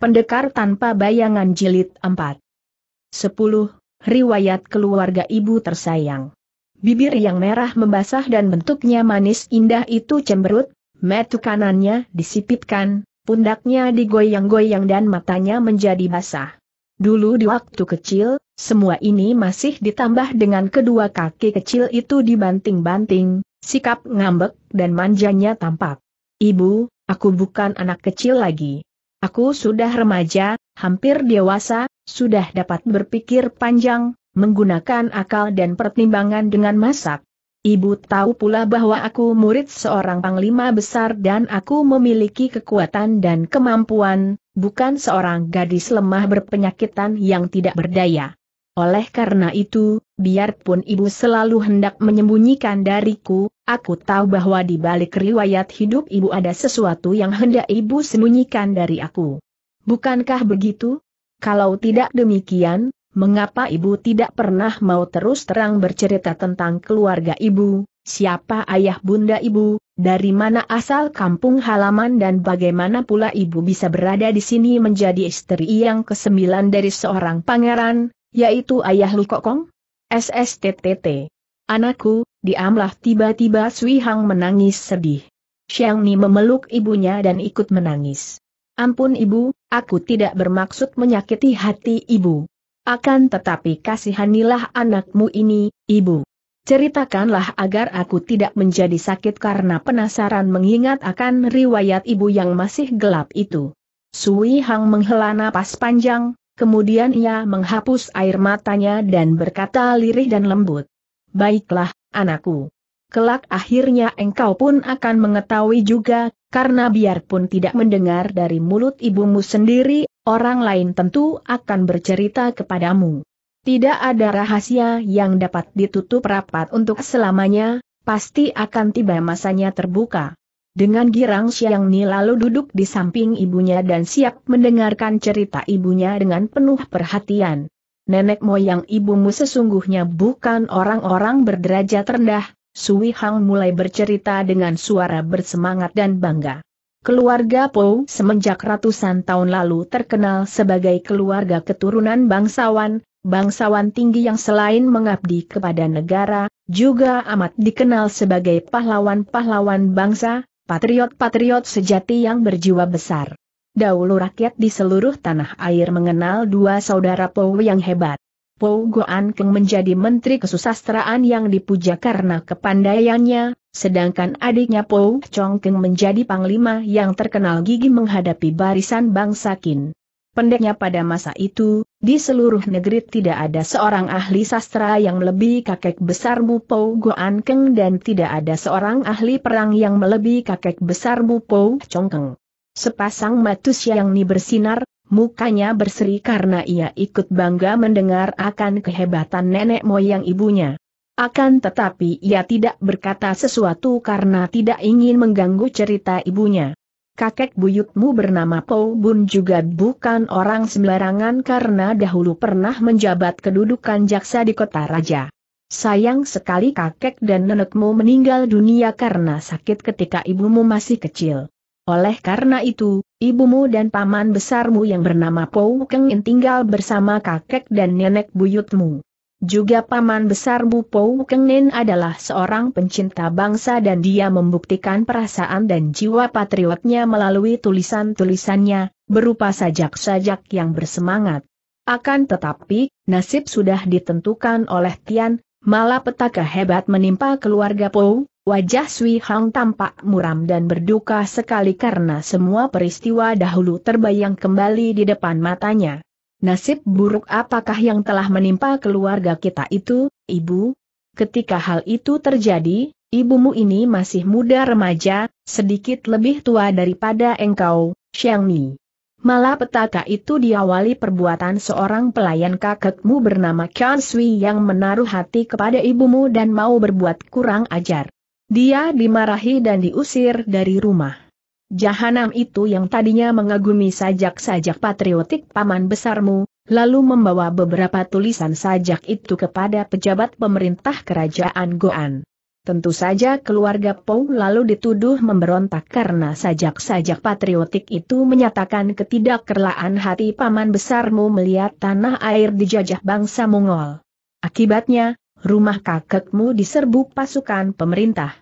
Pendekar tanpa bayangan jilid 4. 10. Riwayat keluarga ibu tersayang. Bibir yang merah membasah dan bentuknya manis indah itu cemberut, metu kanannya disipitkan, pundaknya digoyang-goyang dan matanya menjadi basah. Dulu di waktu kecil, semua ini masih ditambah dengan kedua kaki kecil itu dibanting-banting, sikap ngambek dan manjanya tampak. Ibu, aku bukan anak kecil lagi. Aku sudah remaja, hampir dewasa, sudah dapat berpikir panjang, menggunakan akal dan pertimbangan dengan masak. Ibu tahu pula bahwa aku murid seorang panglima besar dan aku memiliki kekuatan dan kemampuan, bukan seorang gadis lemah berpenyakitan yang tidak berdaya. Oleh karena itu, biarpun ibu selalu hendak menyembunyikan dariku, Aku tahu bahwa di balik riwayat hidup ibu ada sesuatu yang hendak ibu sembunyikan dari aku. Bukankah begitu? Kalau tidak demikian, mengapa ibu tidak pernah mau terus terang bercerita tentang keluarga ibu, siapa ayah bunda ibu, dari mana asal kampung halaman dan bagaimana pula ibu bisa berada di sini menjadi istri yang kesembilan dari seorang pangeran, yaitu ayah Lukokong? SSTTT. Anakku, Diamlah tiba-tiba Sui Hang menangis sedih. Xiang Ni memeluk ibunya dan ikut menangis. Ampun ibu, aku tidak bermaksud menyakiti hati ibu. Akan tetapi kasihanilah anakmu ini, ibu. Ceritakanlah agar aku tidak menjadi sakit karena penasaran mengingat akan riwayat ibu yang masih gelap itu. Sui Hang menghela napas panjang, kemudian ia menghapus air matanya dan berkata lirih dan lembut. Baiklah, anakku. Kelak akhirnya engkau pun akan mengetahui juga, karena biarpun tidak mendengar dari mulut ibumu sendiri, orang lain tentu akan bercerita kepadamu. Tidak ada rahasia yang dapat ditutup rapat untuk selamanya, pasti akan tiba masanya terbuka. Dengan girang Siang Ni lalu duduk di samping ibunya dan siap mendengarkan cerita ibunya dengan penuh perhatian nenek moyang ibumu sesungguhnya bukan orang-orang berderajat rendah, Sui Hang mulai bercerita dengan suara bersemangat dan bangga. Keluarga Po semenjak ratusan tahun lalu terkenal sebagai keluarga keturunan bangsawan, bangsawan tinggi yang selain mengabdi kepada negara, juga amat dikenal sebagai pahlawan-pahlawan bangsa, patriot-patriot sejati yang berjiwa besar. Dahulu rakyat di seluruh tanah air mengenal dua saudara Pou yang hebat. Pou Goan Keng menjadi menteri kesusastraan yang dipuja karena kepandaiannya, sedangkan adiknya Pou Chong Keng menjadi panglima yang terkenal gigi menghadapi barisan bangsa Qin. Pendeknya pada masa itu, di seluruh negeri tidak ada seorang ahli sastra yang lebih kakek besarmu Pou Goan Keng dan tidak ada seorang ahli perang yang melebihi kakek besarmu Pou Chong Keng. Sepasang mata siang ni bersinar, mukanya berseri karena ia ikut bangga mendengar akan kehebatan nenek moyang ibunya. Akan tetapi ia tidak berkata sesuatu karena tidak ingin mengganggu cerita ibunya. Kakek buyutmu bernama Po Bun juga bukan orang sembarangan karena dahulu pernah menjabat kedudukan jaksa di kota raja. Sayang sekali kakek dan nenekmu meninggal dunia karena sakit ketika ibumu masih kecil. Oleh karena itu, ibumu dan paman besarmu yang bernama Pou Keng tinggal bersama kakek dan nenek buyutmu. Juga paman besarmu Pou Kengin adalah seorang pencinta bangsa dan dia membuktikan perasaan dan jiwa patriotnya melalui tulisan-tulisannya, berupa sajak-sajak yang bersemangat. Akan tetapi, nasib sudah ditentukan oleh Tian, malah petaka hebat menimpa keluarga Pou Wajah Sui Hang tampak muram dan berduka sekali karena semua peristiwa dahulu terbayang kembali di depan matanya. Nasib buruk apakah yang telah menimpa keluarga kita itu, ibu? Ketika hal itu terjadi, ibumu ini masih muda remaja, sedikit lebih tua daripada engkau, Xiang Mi. Malah petaka itu diawali perbuatan seorang pelayan kakekmu bernama Chuan Sui yang menaruh hati kepada ibumu dan mau berbuat kurang ajar. Dia dimarahi dan diusir dari rumah. Jahanam itu yang tadinya mengagumi sajak-sajak patriotik paman besarmu, lalu membawa beberapa tulisan sajak itu kepada pejabat pemerintah kerajaan Goan. Tentu saja keluarga Pou lalu dituduh memberontak karena sajak-sajak patriotik itu menyatakan ketidakkerlaan hati paman besarmu melihat tanah air dijajah bangsa Mongol. Akibatnya, rumah kakekmu diserbu pasukan pemerintah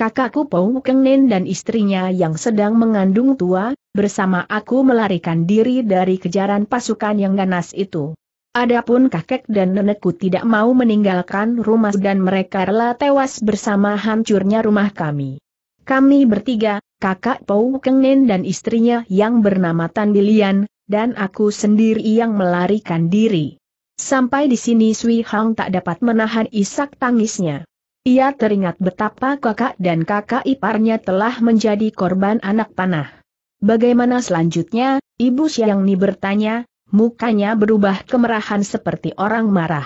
kakakku Pou Kengnen dan istrinya yang sedang mengandung tua, bersama aku melarikan diri dari kejaran pasukan yang ganas itu. Adapun kakek dan nenekku tidak mau meninggalkan rumah dan mereka rela tewas bersama hancurnya rumah kami. Kami bertiga, kakak Pou Kengnen dan istrinya yang bernama Tan Bilian, dan aku sendiri yang melarikan diri. Sampai di sini Sui Hang tak dapat menahan isak tangisnya. Ia teringat betapa kakak dan kakak iparnya telah menjadi korban anak panah. Bagaimana selanjutnya, Ibu Siangni bertanya, mukanya berubah kemerahan seperti orang marah.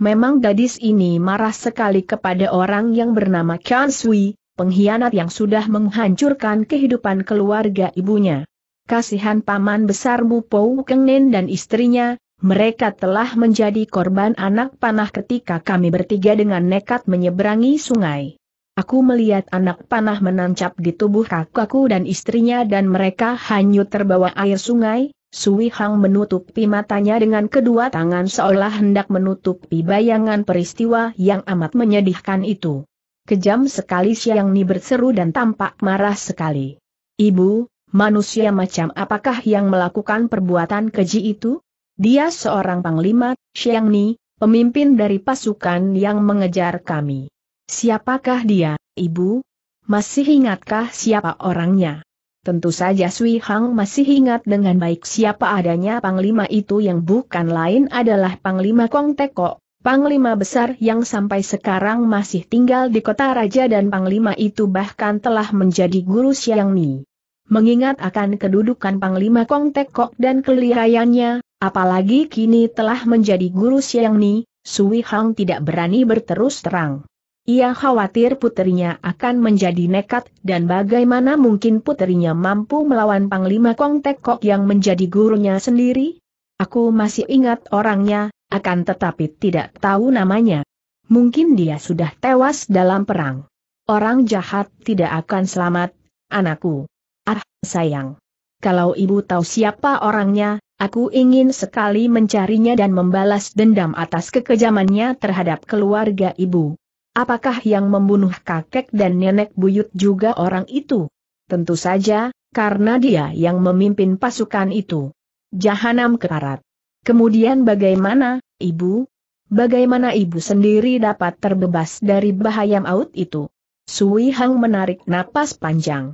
Memang gadis ini marah sekali kepada orang yang bernama Chan Sui, pengkhianat yang sudah menghancurkan kehidupan keluarga ibunya. Kasihan paman besar Bu Pou Kengnen dan istrinya, mereka telah menjadi korban anak panah ketika kami bertiga dengan nekat menyeberangi sungai. Aku melihat anak panah menancap di tubuh kakakku dan istrinya dan mereka hanyut terbawa air sungai, Sui Hang menutupi matanya dengan kedua tangan seolah hendak menutupi bayangan peristiwa yang amat menyedihkan itu. Kejam sekali siang ni berseru dan tampak marah sekali. Ibu, manusia macam apakah yang melakukan perbuatan keji itu? Dia seorang panglima, Xiang Ni, pemimpin dari pasukan yang mengejar kami. Siapakah dia, Ibu? Masih ingatkah siapa orangnya? Tentu saja Sui Hang masih ingat dengan baik siapa adanya Panglima itu yang bukan lain adalah Panglima Kong Teko, Panglima besar yang sampai sekarang masih tinggal di kota raja dan Panglima itu bahkan telah menjadi guru Xiang Ni. Mengingat akan kedudukan Panglima Kong Tekok dan kelihayannya, Apalagi kini telah menjadi guru Siang Ni, Sui Hang tidak berani berterus terang. Ia khawatir putrinya akan menjadi nekat dan bagaimana mungkin putrinya mampu melawan Panglima Kong Tek yang menjadi gurunya sendiri? Aku masih ingat orangnya, akan tetapi tidak tahu namanya. Mungkin dia sudah tewas dalam perang. Orang jahat tidak akan selamat, anakku. Ah, sayang. Kalau ibu tahu siapa orangnya, Aku ingin sekali mencarinya dan membalas dendam atas kekejamannya terhadap keluarga ibu. Apakah yang membunuh kakek dan nenek buyut juga orang itu? Tentu saja, karena dia yang memimpin pasukan itu. Jahanam kekarat. Kemudian bagaimana, ibu? Bagaimana ibu sendiri dapat terbebas dari bahaya maut itu? Sui Hang menarik napas panjang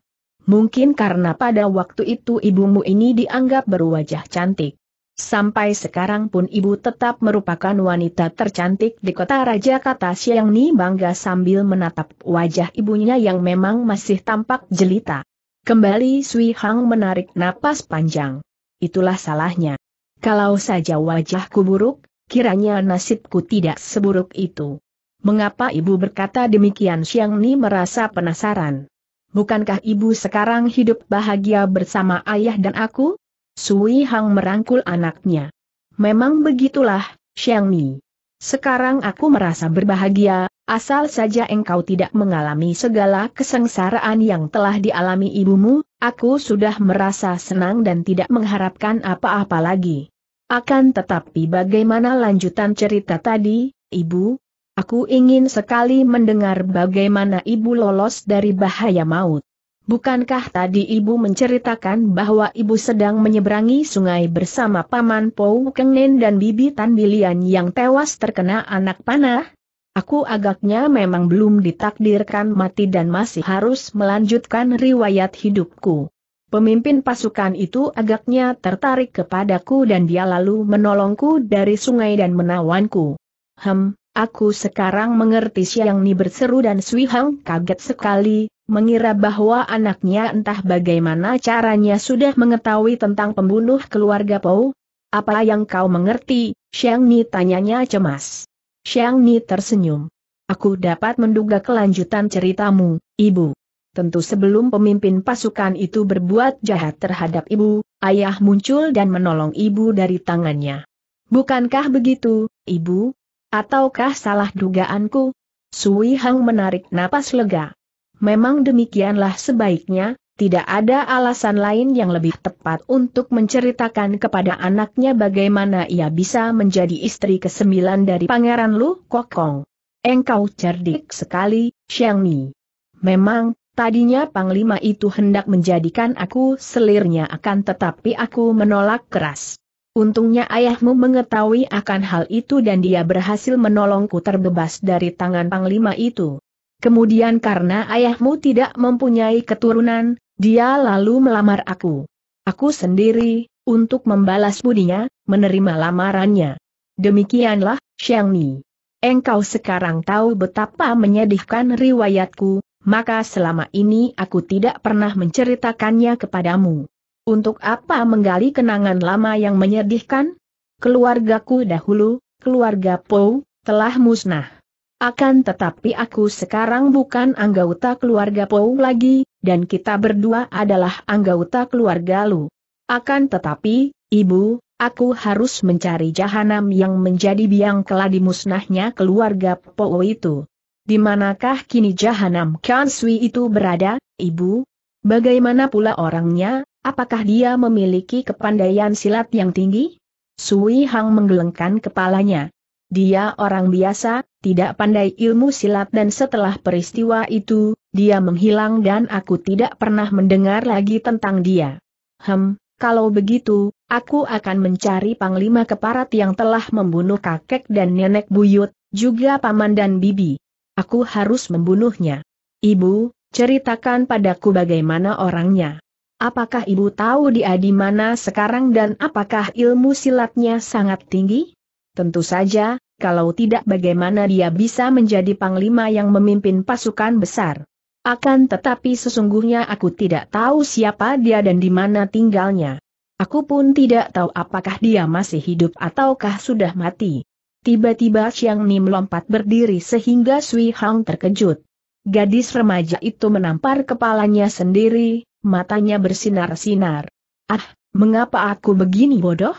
mungkin karena pada waktu itu ibumu ini dianggap berwajah cantik. Sampai sekarang pun ibu tetap merupakan wanita tercantik di kota raja kata Siang Ni bangga sambil menatap wajah ibunya yang memang masih tampak jelita. Kembali Sui Hang menarik napas panjang. Itulah salahnya. Kalau saja wajahku buruk, kiranya nasibku tidak seburuk itu. Mengapa ibu berkata demikian Siang Ni merasa penasaran bukankah ibu sekarang hidup bahagia bersama ayah dan aku? Sui Hang merangkul anaknya. Memang begitulah, Xiang Mi. Sekarang aku merasa berbahagia, asal saja engkau tidak mengalami segala kesengsaraan yang telah dialami ibumu, aku sudah merasa senang dan tidak mengharapkan apa-apa lagi. Akan tetapi bagaimana lanjutan cerita tadi, ibu, Aku ingin sekali mendengar bagaimana ibu lolos dari bahaya maut. Bukankah tadi ibu menceritakan bahwa ibu sedang menyeberangi sungai bersama paman Pou Kengnen dan bibi Tan Bilian yang tewas terkena anak panah? Aku agaknya memang belum ditakdirkan mati dan masih harus melanjutkan riwayat hidupku. Pemimpin pasukan itu agaknya tertarik kepadaku dan dia lalu menolongku dari sungai dan menawanku. Hem, Aku sekarang mengerti Siang Ni berseru dan Sui Hang kaget sekali, mengira bahwa anaknya entah bagaimana caranya sudah mengetahui tentang pembunuh keluarga Pou. Apa yang kau mengerti, Siang Ni tanyanya cemas. Siang Ni tersenyum. Aku dapat menduga kelanjutan ceritamu, Ibu. Tentu sebelum pemimpin pasukan itu berbuat jahat terhadap ibu, ayah muncul dan menolong ibu dari tangannya. Bukankah begitu, ibu? Ataukah salah dugaanku? Sui Hang menarik napas lega. Memang demikianlah sebaiknya, tidak ada alasan lain yang lebih tepat untuk menceritakan kepada anaknya bagaimana ia bisa menjadi istri kesembilan dari Pangeran Lu Kokong. Engkau cerdik sekali, Mi. Memang, Tadinya Panglima itu hendak menjadikan aku selirnya akan tetapi aku menolak keras. Untungnya ayahmu mengetahui akan hal itu dan dia berhasil menolongku terbebas dari tangan panglima itu. Kemudian karena ayahmu tidak mempunyai keturunan, dia lalu melamar aku. Aku sendiri, untuk membalas budinya, menerima lamarannya. Demikianlah, Xiang Ni. Engkau sekarang tahu betapa menyedihkan riwayatku, maka selama ini aku tidak pernah menceritakannya kepadamu. Untuk apa menggali kenangan lama yang menyedihkan? Keluargaku dahulu, keluarga Po, telah musnah. Akan tetapi aku sekarang bukan anggota keluarga Po lagi, dan kita berdua adalah anggota keluarga Lu. Akan tetapi, Ibu, aku harus mencari jahanam yang menjadi biang keladi musnahnya keluarga Po itu. Di manakah kini jahanam Kansui itu berada, Ibu? Bagaimana pula orangnya, Apakah dia memiliki kepandaian silat yang tinggi? Sui Hang menggelengkan kepalanya. Dia orang biasa, tidak pandai ilmu silat dan setelah peristiwa itu, dia menghilang dan aku tidak pernah mendengar lagi tentang dia. Hem, kalau begitu, aku akan mencari panglima keparat yang telah membunuh kakek dan nenek buyut, juga paman dan bibi. Aku harus membunuhnya. Ibu, ceritakan padaku bagaimana orangnya. Apakah ibu tahu dia di mana sekarang dan apakah ilmu silatnya sangat tinggi? Tentu saja, kalau tidak bagaimana dia bisa menjadi panglima yang memimpin pasukan besar. Akan tetapi sesungguhnya aku tidak tahu siapa dia dan di mana tinggalnya. Aku pun tidak tahu apakah dia masih hidup ataukah sudah mati. Tiba-tiba Siang Ni melompat berdiri sehingga Sui Hang terkejut. Gadis remaja itu menampar kepalanya sendiri, matanya bersinar-sinar. Ah, mengapa aku begini bodoh?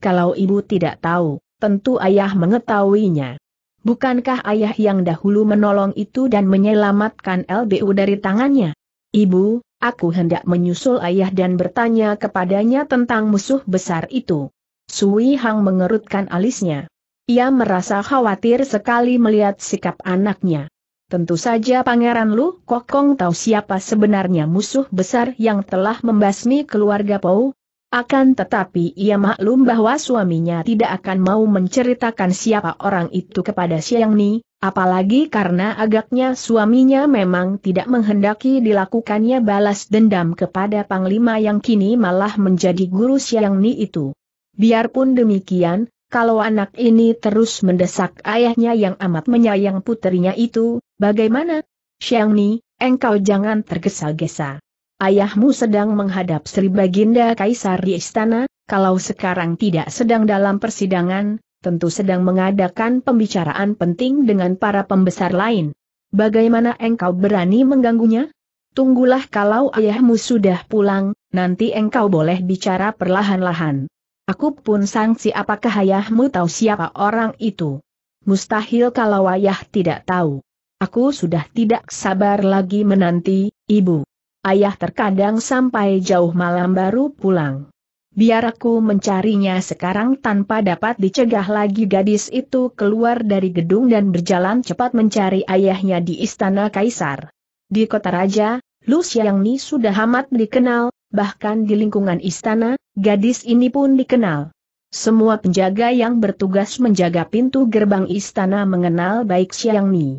Kalau ibu tidak tahu, tentu ayah mengetahuinya. Bukankah ayah yang dahulu menolong itu dan menyelamatkan LBU dari tangannya? Ibu, aku hendak menyusul ayah dan bertanya kepadanya tentang musuh besar itu. Sui Hang mengerutkan alisnya. Ia merasa khawatir sekali melihat sikap anaknya. Tentu saja Pangeran Lu Kokong tahu siapa sebenarnya musuh besar yang telah membasmi keluarga Pau. Akan tetapi ia maklum bahwa suaminya tidak akan mau menceritakan siapa orang itu kepada Siang Ni, apalagi karena agaknya suaminya memang tidak menghendaki dilakukannya balas dendam kepada Panglima yang kini malah menjadi guru Siang Ni itu. Biarpun demikian, kalau anak ini terus mendesak ayahnya yang amat menyayang putrinya itu, bagaimana? Ni? engkau jangan tergesa-gesa. Ayahmu sedang menghadap Sri Baginda Kaisar di istana, kalau sekarang tidak sedang dalam persidangan, tentu sedang mengadakan pembicaraan penting dengan para pembesar lain. Bagaimana engkau berani mengganggunya? Tunggulah kalau ayahmu sudah pulang, nanti engkau boleh bicara perlahan-lahan. Aku pun sangsi apakah ayahmu tahu siapa orang itu. Mustahil kalau ayah tidak tahu. Aku sudah tidak sabar lagi menanti, ibu. Ayah terkadang sampai jauh malam baru pulang. Biar aku mencarinya sekarang tanpa dapat dicegah lagi gadis itu keluar dari gedung dan berjalan cepat mencari ayahnya di Istana Kaisar. Di kota raja, Lu Xiangni sudah amat dikenal, bahkan di lingkungan istana, gadis ini pun dikenal. Semua penjaga yang bertugas menjaga pintu gerbang istana mengenal baik Xiang Ni.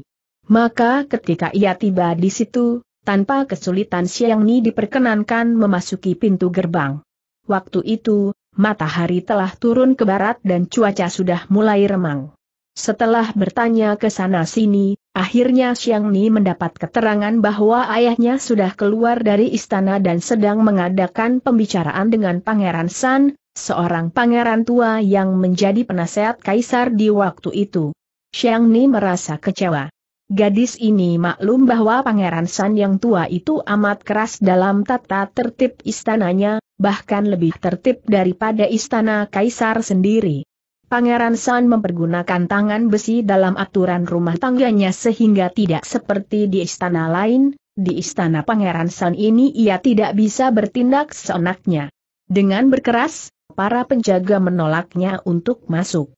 Maka ketika ia tiba di situ, tanpa kesulitan Xiang Ni diperkenankan memasuki pintu gerbang. Waktu itu, matahari telah turun ke barat dan cuaca sudah mulai remang. Setelah bertanya ke sana sini, Akhirnya Xiang Ni mendapat keterangan bahwa ayahnya sudah keluar dari istana dan sedang mengadakan pembicaraan dengan Pangeran San, seorang pangeran tua yang menjadi penasehat kaisar di waktu itu. Xiang Ni merasa kecewa. Gadis ini maklum bahwa Pangeran San yang tua itu amat keras dalam tata tertib istananya, bahkan lebih tertib daripada istana kaisar sendiri. Pangeran San mempergunakan tangan besi dalam aturan rumah tangganya sehingga tidak seperti di istana lain, di istana Pangeran San ini ia tidak bisa bertindak seenaknya. Dengan berkeras, para penjaga menolaknya untuk masuk.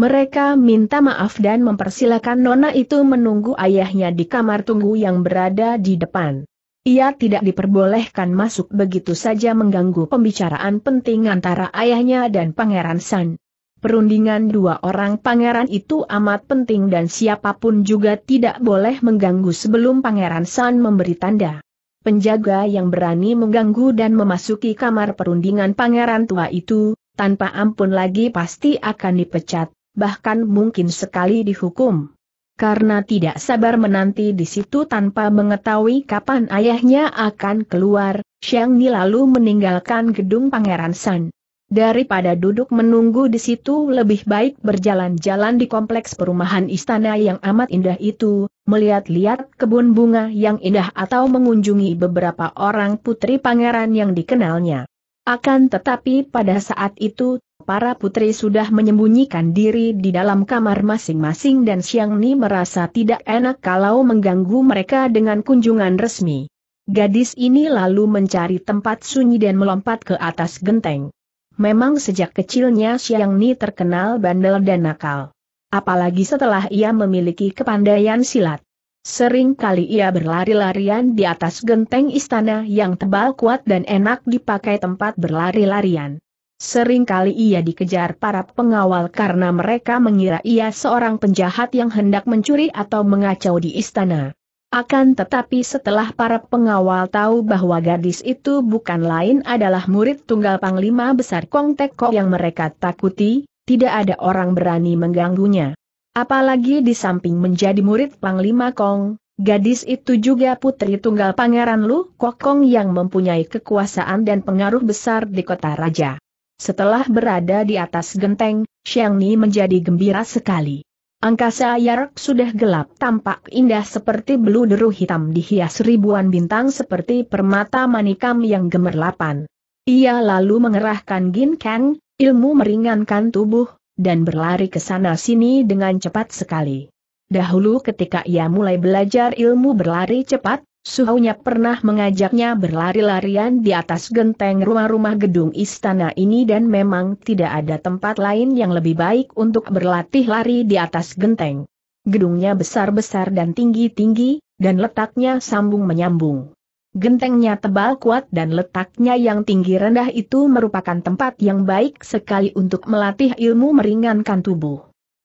Mereka minta maaf dan mempersilahkan Nona itu menunggu ayahnya di kamar tunggu yang berada di depan. Ia tidak diperbolehkan masuk begitu saja mengganggu pembicaraan penting antara ayahnya dan Pangeran San. Perundingan dua orang pangeran itu amat penting dan siapapun juga tidak boleh mengganggu sebelum pangeran San memberi tanda. Penjaga yang berani mengganggu dan memasuki kamar perundingan pangeran tua itu, tanpa ampun lagi pasti akan dipecat, bahkan mungkin sekali dihukum. Karena tidak sabar menanti di situ tanpa mengetahui kapan ayahnya akan keluar, Xiang Ni lalu meninggalkan gedung pangeran San. Daripada duduk menunggu di situ lebih baik berjalan-jalan di kompleks perumahan istana yang amat indah itu, melihat-lihat kebun bunga yang indah atau mengunjungi beberapa orang putri pangeran yang dikenalnya. Akan tetapi pada saat itu, para putri sudah menyembunyikan diri di dalam kamar masing-masing dan Siang Ni merasa tidak enak kalau mengganggu mereka dengan kunjungan resmi. Gadis ini lalu mencari tempat sunyi dan melompat ke atas genteng. Memang sejak kecilnya Siang Ni terkenal bandel dan nakal. Apalagi setelah ia memiliki kepandaian silat. Sering kali ia berlari-larian di atas genteng istana yang tebal kuat dan enak dipakai tempat berlari-larian. Sering kali ia dikejar para pengawal karena mereka mengira ia seorang penjahat yang hendak mencuri atau mengacau di istana. Akan tetapi setelah para pengawal tahu bahwa gadis itu bukan lain adalah murid tunggal Panglima Besar Kong Teko yang mereka takuti, tidak ada orang berani mengganggunya. Apalagi di samping menjadi murid Panglima Kong, gadis itu juga putri tunggal Pangeran Lu Kokong yang mempunyai kekuasaan dan pengaruh besar di kota raja. Setelah berada di atas genteng, Xiang Ni menjadi gembira sekali. Angkasa Yark sudah gelap tampak indah seperti beluderu hitam dihias ribuan bintang seperti permata manikam yang gemerlapan. Ia lalu mengerahkan Gin Kang, ilmu meringankan tubuh, dan berlari ke sana-sini dengan cepat sekali. Dahulu ketika ia mulai belajar ilmu berlari cepat, Suhunya pernah mengajaknya berlari-larian di atas genteng rumah-rumah gedung istana ini dan memang tidak ada tempat lain yang lebih baik untuk berlatih lari di atas genteng. Gedungnya besar-besar dan tinggi-tinggi, dan letaknya sambung-menyambung. Gentengnya tebal kuat dan letaknya yang tinggi rendah itu merupakan tempat yang baik sekali untuk melatih ilmu meringankan tubuh.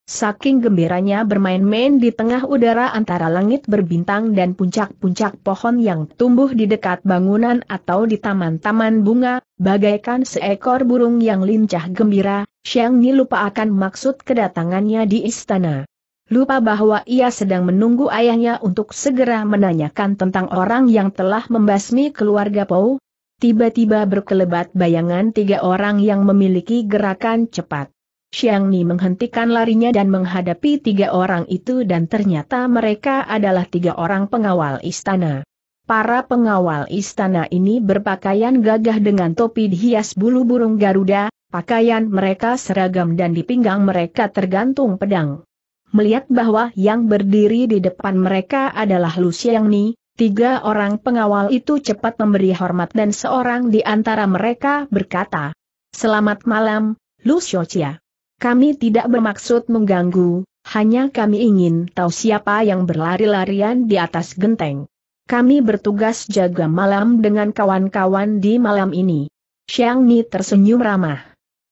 Saking gembiranya bermain-main di tengah udara antara langit berbintang dan puncak-puncak pohon yang tumbuh di dekat bangunan atau di taman-taman bunga, bagaikan seekor burung yang lincah gembira, Xiang Ni lupa akan maksud kedatangannya di istana. Lupa bahwa ia sedang menunggu ayahnya untuk segera menanyakan tentang orang yang telah membasmi keluarga Pou. Tiba-tiba berkelebat bayangan tiga orang yang memiliki gerakan cepat. Xiang Ni menghentikan larinya dan menghadapi tiga orang itu dan ternyata mereka adalah tiga orang pengawal istana. Para pengawal istana ini berpakaian gagah dengan topi dihias bulu burung Garuda, pakaian mereka seragam dan di pinggang mereka tergantung pedang. Melihat bahwa yang berdiri di depan mereka adalah Lu Xiang Ni, Tiga orang pengawal itu cepat memberi hormat dan seorang di antara mereka berkata, Selamat malam, Lu Chia. Kami tidak bermaksud mengganggu, hanya kami ingin tahu siapa yang berlari-larian di atas genteng. Kami bertugas jaga malam dengan kawan-kawan di malam ini. Xiang Ni tersenyum ramah.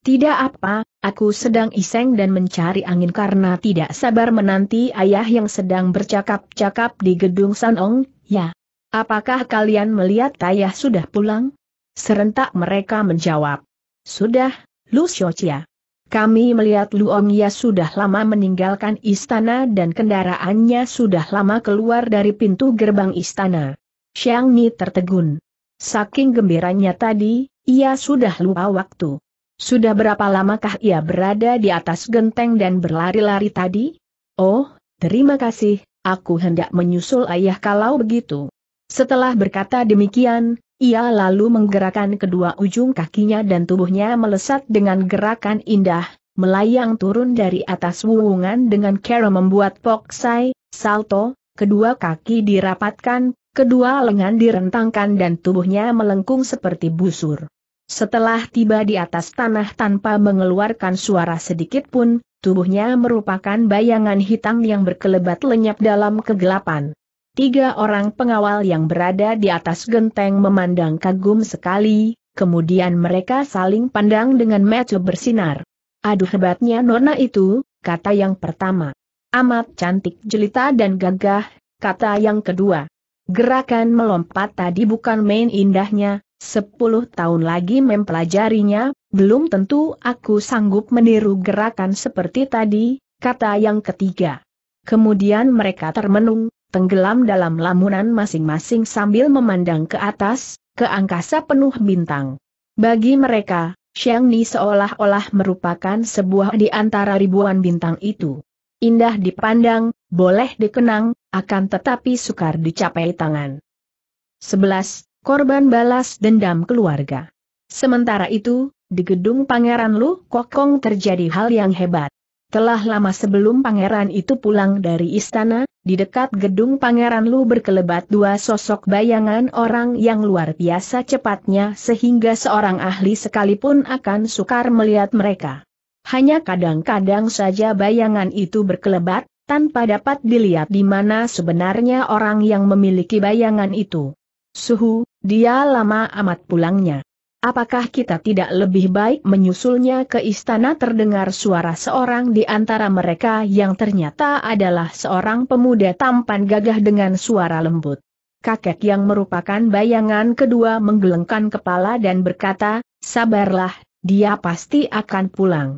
Tidak apa, aku sedang iseng dan mencari angin karena tidak sabar menanti ayah yang sedang bercakap-cakap di gedung Sanong, ya. Apakah kalian melihat ayah sudah pulang? Serentak mereka menjawab. Sudah, Lu Xiaoqia. Kami melihat Luong Ya sudah lama meninggalkan istana dan kendaraannya sudah lama keluar dari pintu gerbang istana. Xiang Ni tertegun. Saking gembiranya tadi, ia sudah lupa waktu. Sudah berapa lamakah ia berada di atas genteng dan berlari-lari tadi? Oh, terima kasih, aku hendak menyusul ayah kalau begitu. Setelah berkata demikian, ia lalu menggerakkan kedua ujung kakinya dan tubuhnya melesat dengan gerakan indah, melayang turun dari atas wuungan dengan cara membuat poksai, salto, kedua kaki dirapatkan, kedua lengan direntangkan dan tubuhnya melengkung seperti busur. Setelah tiba di atas tanah tanpa mengeluarkan suara sedikit pun, tubuhnya merupakan bayangan hitam yang berkelebat lenyap dalam kegelapan. Tiga orang pengawal yang berada di atas genteng memandang kagum sekali, kemudian mereka saling pandang dengan mata bersinar. Aduh hebatnya nona itu, kata yang pertama. Amat cantik jelita dan gagah, kata yang kedua. Gerakan melompat tadi bukan main indahnya, sepuluh tahun lagi mempelajarinya, belum tentu aku sanggup meniru gerakan seperti tadi, kata yang ketiga. Kemudian mereka termenung, tenggelam dalam lamunan masing-masing sambil memandang ke atas, ke angkasa penuh bintang. Bagi mereka, Xiang Ni seolah-olah merupakan sebuah di antara ribuan bintang itu. Indah dipandang, boleh dikenang, akan tetapi sukar dicapai tangan. 11. Korban balas dendam keluarga. Sementara itu, di gedung Pangeran Lu Kokong terjadi hal yang hebat. Telah lama sebelum pangeran itu pulang dari istana, di dekat gedung Pangeran Lu berkelebat dua sosok bayangan orang yang luar biasa cepatnya sehingga seorang ahli sekalipun akan sukar melihat mereka. Hanya kadang-kadang saja bayangan itu berkelebat, tanpa dapat dilihat di mana sebenarnya orang yang memiliki bayangan itu. Suhu, dia lama amat pulangnya. Apakah kita tidak lebih baik menyusulnya ke istana terdengar suara seorang di antara mereka yang ternyata adalah seorang pemuda tampan gagah dengan suara lembut. Kakek yang merupakan bayangan kedua menggelengkan kepala dan berkata, sabarlah, dia pasti akan pulang.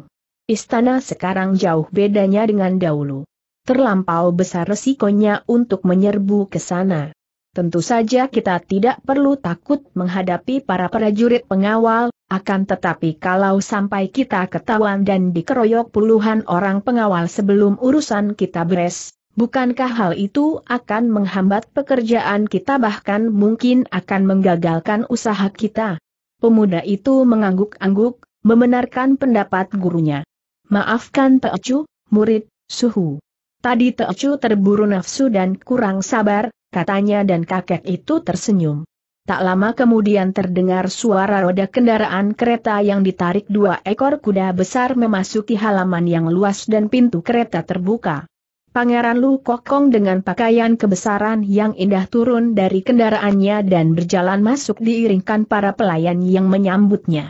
Istana sekarang jauh bedanya dengan dahulu. Terlampau besar resikonya untuk menyerbu ke sana. Tentu saja kita tidak perlu takut menghadapi para prajurit pengawal, akan tetapi kalau sampai kita ketahuan dan dikeroyok puluhan orang pengawal sebelum urusan kita beres, bukankah hal itu akan menghambat pekerjaan kita bahkan mungkin akan menggagalkan usaha kita? Pemuda itu mengangguk-angguk, membenarkan pendapat gurunya. Maafkan Teocu, murid, suhu. Tadi Teocu terburu nafsu dan kurang sabar, katanya dan kakek itu tersenyum. Tak lama kemudian terdengar suara roda kendaraan kereta yang ditarik dua ekor kuda besar memasuki halaman yang luas dan pintu kereta terbuka. Pangeran Lu Kokong dengan pakaian kebesaran yang indah turun dari kendaraannya dan berjalan masuk diiringkan para pelayan yang menyambutnya.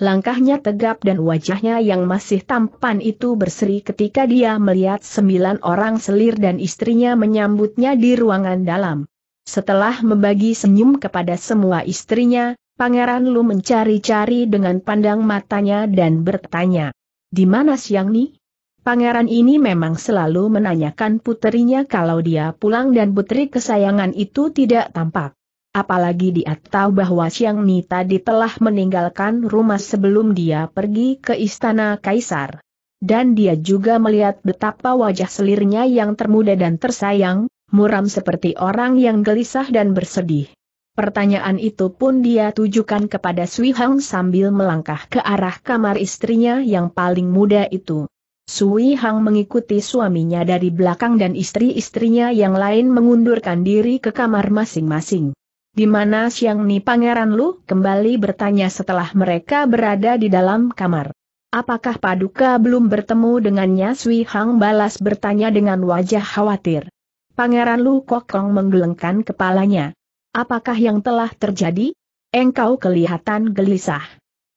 Langkahnya tegap dan wajahnya yang masih tampan itu berseri ketika dia melihat sembilan orang selir dan istrinya menyambutnya di ruangan dalam. Setelah membagi senyum kepada semua istrinya, Pangeran Lu mencari-cari dengan pandang matanya dan bertanya, Di mana siang nih?" Pangeran ini memang selalu menanyakan puterinya kalau dia pulang dan putri kesayangan itu tidak tampak. Apalagi dia tahu bahwa Siang Ni tadi telah meninggalkan rumah sebelum dia pergi ke istana kaisar. Dan dia juga melihat betapa wajah selirnya yang termuda dan tersayang, muram seperti orang yang gelisah dan bersedih. Pertanyaan itu pun dia tujukan kepada Sui Hang sambil melangkah ke arah kamar istrinya yang paling muda itu. Sui Hang mengikuti suaminya dari belakang dan istri-istrinya yang lain mengundurkan diri ke kamar masing-masing. Di mana siang ni Pangeran Lu kembali bertanya setelah mereka berada di dalam kamar. Apakah Paduka belum bertemu dengannya Sui Hang balas bertanya dengan wajah khawatir. Pangeran Lu Kokong menggelengkan kepalanya. Apakah yang telah terjadi? Engkau kelihatan gelisah.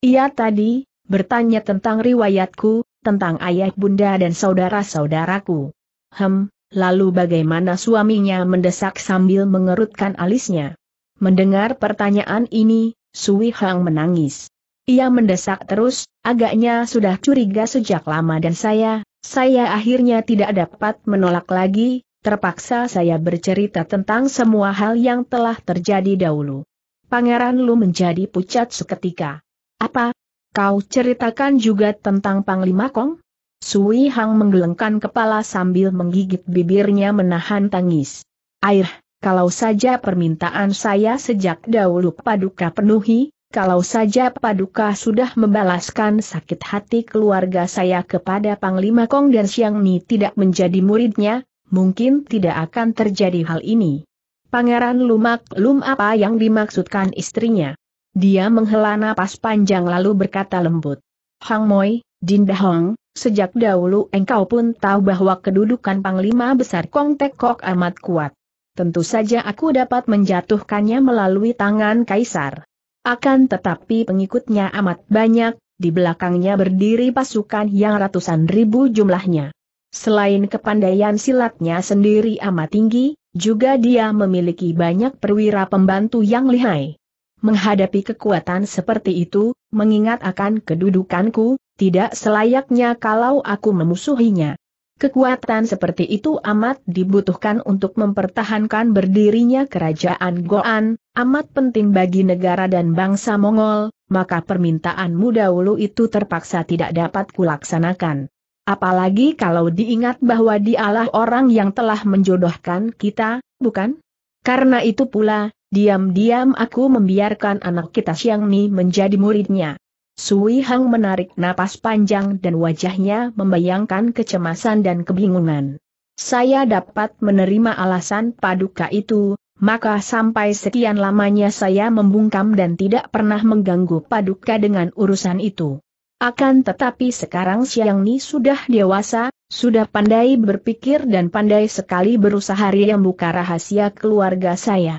Ia tadi, bertanya tentang riwayatku, tentang ayah bunda dan saudara-saudaraku. Hem, lalu bagaimana suaminya mendesak sambil mengerutkan alisnya. Mendengar pertanyaan ini, Sui Hang menangis. Ia mendesak terus, agaknya sudah curiga sejak lama dan saya, saya akhirnya tidak dapat menolak lagi, terpaksa saya bercerita tentang semua hal yang telah terjadi dahulu. Pangeran Lu menjadi pucat seketika. Apa? Kau ceritakan juga tentang Panglima Kong? Sui Hang menggelengkan kepala sambil menggigit bibirnya menahan tangis. Air, kalau saja permintaan saya sejak dahulu paduka penuhi, kalau saja paduka sudah membalaskan sakit hati keluarga saya kepada Panglima Kong dan Siang Ni tidak menjadi muridnya, mungkin tidak akan terjadi hal ini. Pangeran Lumak Lum apa yang dimaksudkan istrinya? Dia menghela napas panjang lalu berkata lembut. Hang Moi, Dinda Hong, sejak dahulu engkau pun tahu bahwa kedudukan Panglima Besar Kong Tekok amat kuat tentu saja aku dapat menjatuhkannya melalui tangan kaisar. Akan tetapi pengikutnya amat banyak, di belakangnya berdiri pasukan yang ratusan ribu jumlahnya. Selain kepandaian silatnya sendiri amat tinggi, juga dia memiliki banyak perwira pembantu yang lihai. Menghadapi kekuatan seperti itu, mengingat akan kedudukanku, tidak selayaknya kalau aku memusuhinya. Kekuatan seperti itu amat dibutuhkan untuk mempertahankan berdirinya kerajaan Goan, amat penting bagi negara dan bangsa Mongol, maka permintaanmu dahulu itu terpaksa tidak dapat kulaksanakan. Apalagi kalau diingat bahwa dialah orang yang telah menjodohkan kita, bukan? Karena itu pula, diam-diam aku membiarkan anak kita Xiang menjadi muridnya. Sui Hang menarik napas panjang dan wajahnya membayangkan kecemasan dan kebingungan. Saya dapat menerima alasan paduka itu, maka sampai sekian lamanya saya membungkam dan tidak pernah mengganggu paduka dengan urusan itu. Akan tetapi sekarang siang ini sudah dewasa, sudah pandai berpikir dan pandai sekali berusaha buka rahasia keluarga saya.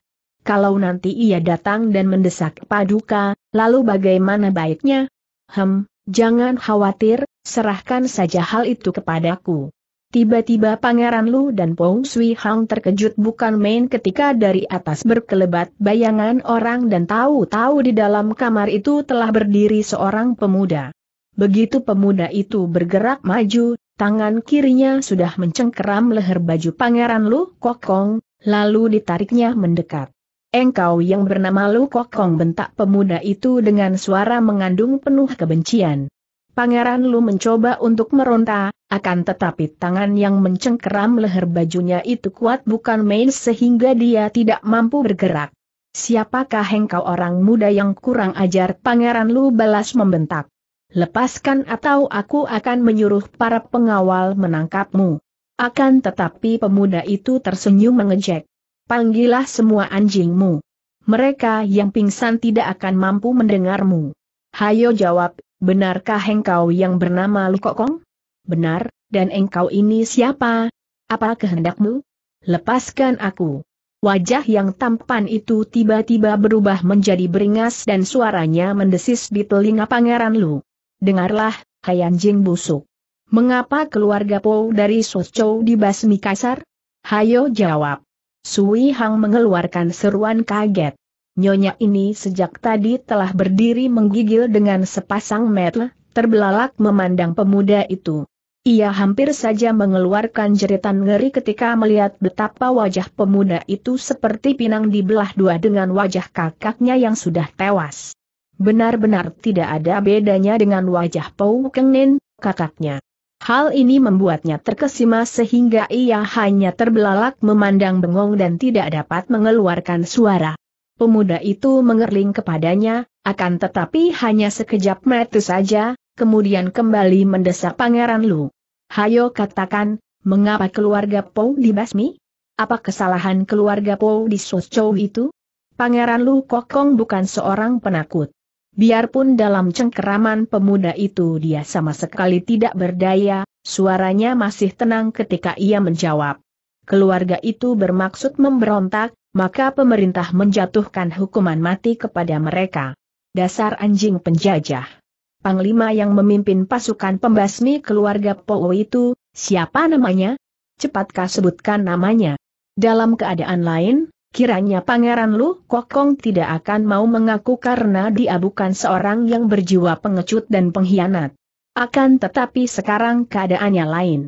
Kalau nanti ia datang dan mendesak paduka, lalu bagaimana baiknya? Hem, jangan khawatir, serahkan saja hal itu kepadaku. Tiba-tiba Pangeran Lu dan Pong Sui Hang terkejut bukan main ketika dari atas berkelebat bayangan orang dan tahu-tahu di dalam kamar itu telah berdiri seorang pemuda. Begitu pemuda itu bergerak maju, tangan kirinya sudah mencengkeram leher baju Pangeran Lu Kokong, lalu ditariknya mendekat. Engkau yang bernama Lu Kokong bentak pemuda itu dengan suara mengandung penuh kebencian. Pangeran Lu mencoba untuk meronta, akan tetapi tangan yang mencengkeram leher bajunya itu kuat bukan main sehingga dia tidak mampu bergerak. Siapakah engkau orang muda yang kurang ajar? Pangeran Lu balas membentak. Lepaskan atau aku akan menyuruh para pengawal menangkapmu. Akan tetapi pemuda itu tersenyum mengejek. Panggillah semua anjingmu. Mereka yang pingsan tidak akan mampu mendengarmu. Hayo jawab, benarkah engkau yang bernama Lukokong? Benar, dan engkau ini siapa? Apa kehendakmu? Lepaskan aku. Wajah yang tampan itu tiba-tiba berubah menjadi beringas dan suaranya mendesis di telinga pangeran Lu. Dengarlah, hai anjing busuk. Mengapa keluarga Po dari Sochow dibasmi kasar? Hayo jawab. Sui Hang mengeluarkan seruan kaget. Nyonya ini sejak tadi telah berdiri menggigil dengan sepasang mata, terbelalak memandang pemuda itu. Ia hampir saja mengeluarkan jeritan ngeri ketika melihat betapa wajah pemuda itu seperti pinang dibelah dua dengan wajah kakaknya yang sudah tewas. Benar-benar tidak ada bedanya dengan wajah Pau Keng kakaknya. Hal ini membuatnya terkesima sehingga ia hanya terbelalak memandang bengong dan tidak dapat mengeluarkan suara. Pemuda itu mengerling kepadanya, akan tetapi hanya sekejap mata saja, kemudian kembali mendesak Pangeran Lu. Hayo katakan, mengapa keluarga Po dibasmi? Apa kesalahan keluarga Po di Sochou itu? Pangeran Lu Kokong bukan seorang penakut. Biarpun dalam cengkeraman pemuda itu dia sama sekali tidak berdaya, suaranya masih tenang ketika ia menjawab. Keluarga itu bermaksud memberontak, maka pemerintah menjatuhkan hukuman mati kepada mereka. Dasar anjing penjajah. Panglima yang memimpin pasukan pembasmi keluarga Powo itu, siapa namanya? Cepatkah sebutkan namanya? Dalam keadaan lain, Kiranya Pangeran Lu Kokong tidak akan mau mengaku karena dia bukan seorang yang berjiwa pengecut dan pengkhianat. Akan tetapi sekarang keadaannya lain.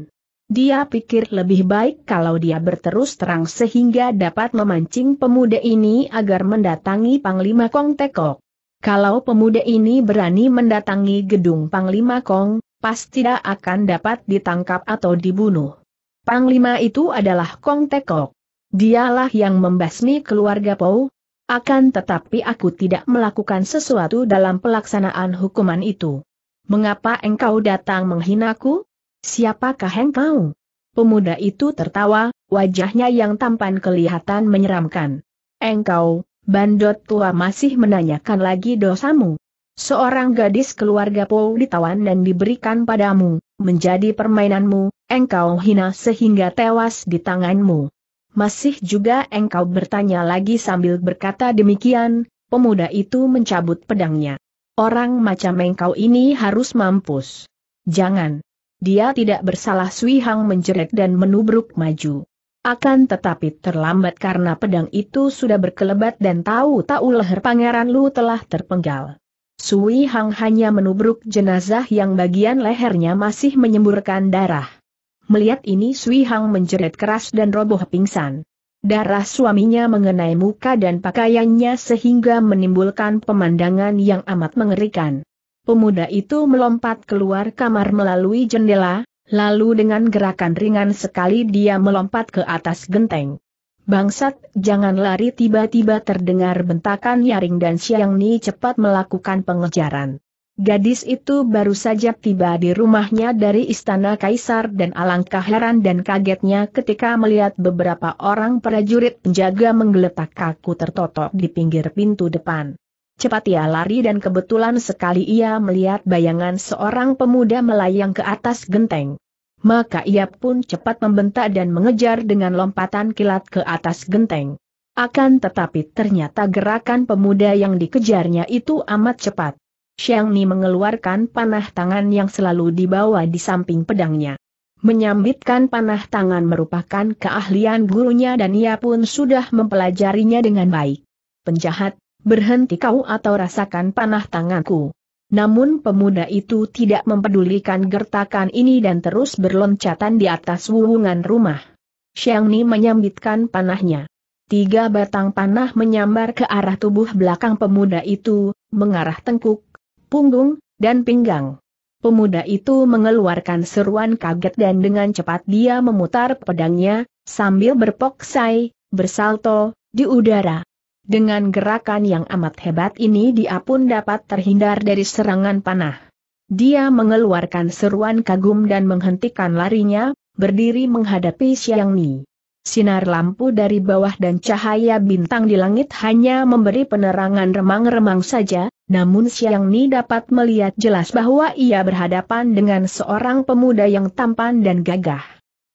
Dia pikir lebih baik kalau dia berterus terang sehingga dapat memancing pemuda ini agar mendatangi Panglima Kong Tekok. Kalau pemuda ini berani mendatangi gedung Panglima Kong, pasti tidak akan dapat ditangkap atau dibunuh. Panglima itu adalah Kong Tekok. Dialah yang membasmi keluarga Pau. Akan tetapi aku tidak melakukan sesuatu dalam pelaksanaan hukuman itu. Mengapa engkau datang menghinaku? Siapakah engkau? Pemuda itu tertawa, wajahnya yang tampan kelihatan menyeramkan. Engkau, bandot tua masih menanyakan lagi dosamu. Seorang gadis keluarga Po ditawan dan diberikan padamu, menjadi permainanmu, engkau hina sehingga tewas di tanganmu. Masih juga engkau bertanya lagi sambil berkata demikian, pemuda itu mencabut pedangnya. Orang macam engkau ini harus mampus. Jangan. Dia tidak bersalah Sui Hang menjerit dan menubruk maju. Akan tetapi terlambat karena pedang itu sudah berkelebat dan tahu-tahu leher pangeran Lu telah terpenggal. Sui Hang hanya menubruk jenazah yang bagian lehernya masih menyemburkan darah. Melihat ini Sui Hang menjerit keras dan roboh pingsan. Darah suaminya mengenai muka dan pakaiannya sehingga menimbulkan pemandangan yang amat mengerikan. Pemuda itu melompat keluar kamar melalui jendela, lalu dengan gerakan ringan sekali dia melompat ke atas genteng. Bangsat, jangan lari tiba-tiba terdengar bentakan nyaring dan Siang Ni cepat melakukan pengejaran. Gadis itu baru saja tiba di rumahnya dari istana kaisar dan alangkah heran dan kagetnya ketika melihat beberapa orang prajurit penjaga menggeletak kaku tertotok di pinggir pintu depan. Cepat ia lari dan kebetulan sekali ia melihat bayangan seorang pemuda melayang ke atas genteng. Maka ia pun cepat membentak dan mengejar dengan lompatan kilat ke atas genteng. Akan tetapi ternyata gerakan pemuda yang dikejarnya itu amat cepat. Xiang Ni mengeluarkan panah tangan yang selalu dibawa di samping pedangnya. Menyambitkan panah tangan merupakan keahlian gurunya dan ia pun sudah mempelajarinya dengan baik. Penjahat, berhenti kau atau rasakan panah tanganku. Namun pemuda itu tidak mempedulikan gertakan ini dan terus berloncatan di atas wuwungan rumah. Xiang Ni menyambitkan panahnya. Tiga batang panah menyambar ke arah tubuh belakang pemuda itu, mengarah tengkuk, punggung, dan pinggang. Pemuda itu mengeluarkan seruan kaget dan dengan cepat dia memutar pedangnya, sambil berpoksai, bersalto, di udara. Dengan gerakan yang amat hebat ini dia pun dapat terhindar dari serangan panah. Dia mengeluarkan seruan kagum dan menghentikan larinya, berdiri menghadapi Xiang Ni. Sinar lampu dari bawah dan cahaya bintang di langit hanya memberi penerangan remang-remang saja, namun Siang Ni dapat melihat jelas bahwa ia berhadapan dengan seorang pemuda yang tampan dan gagah.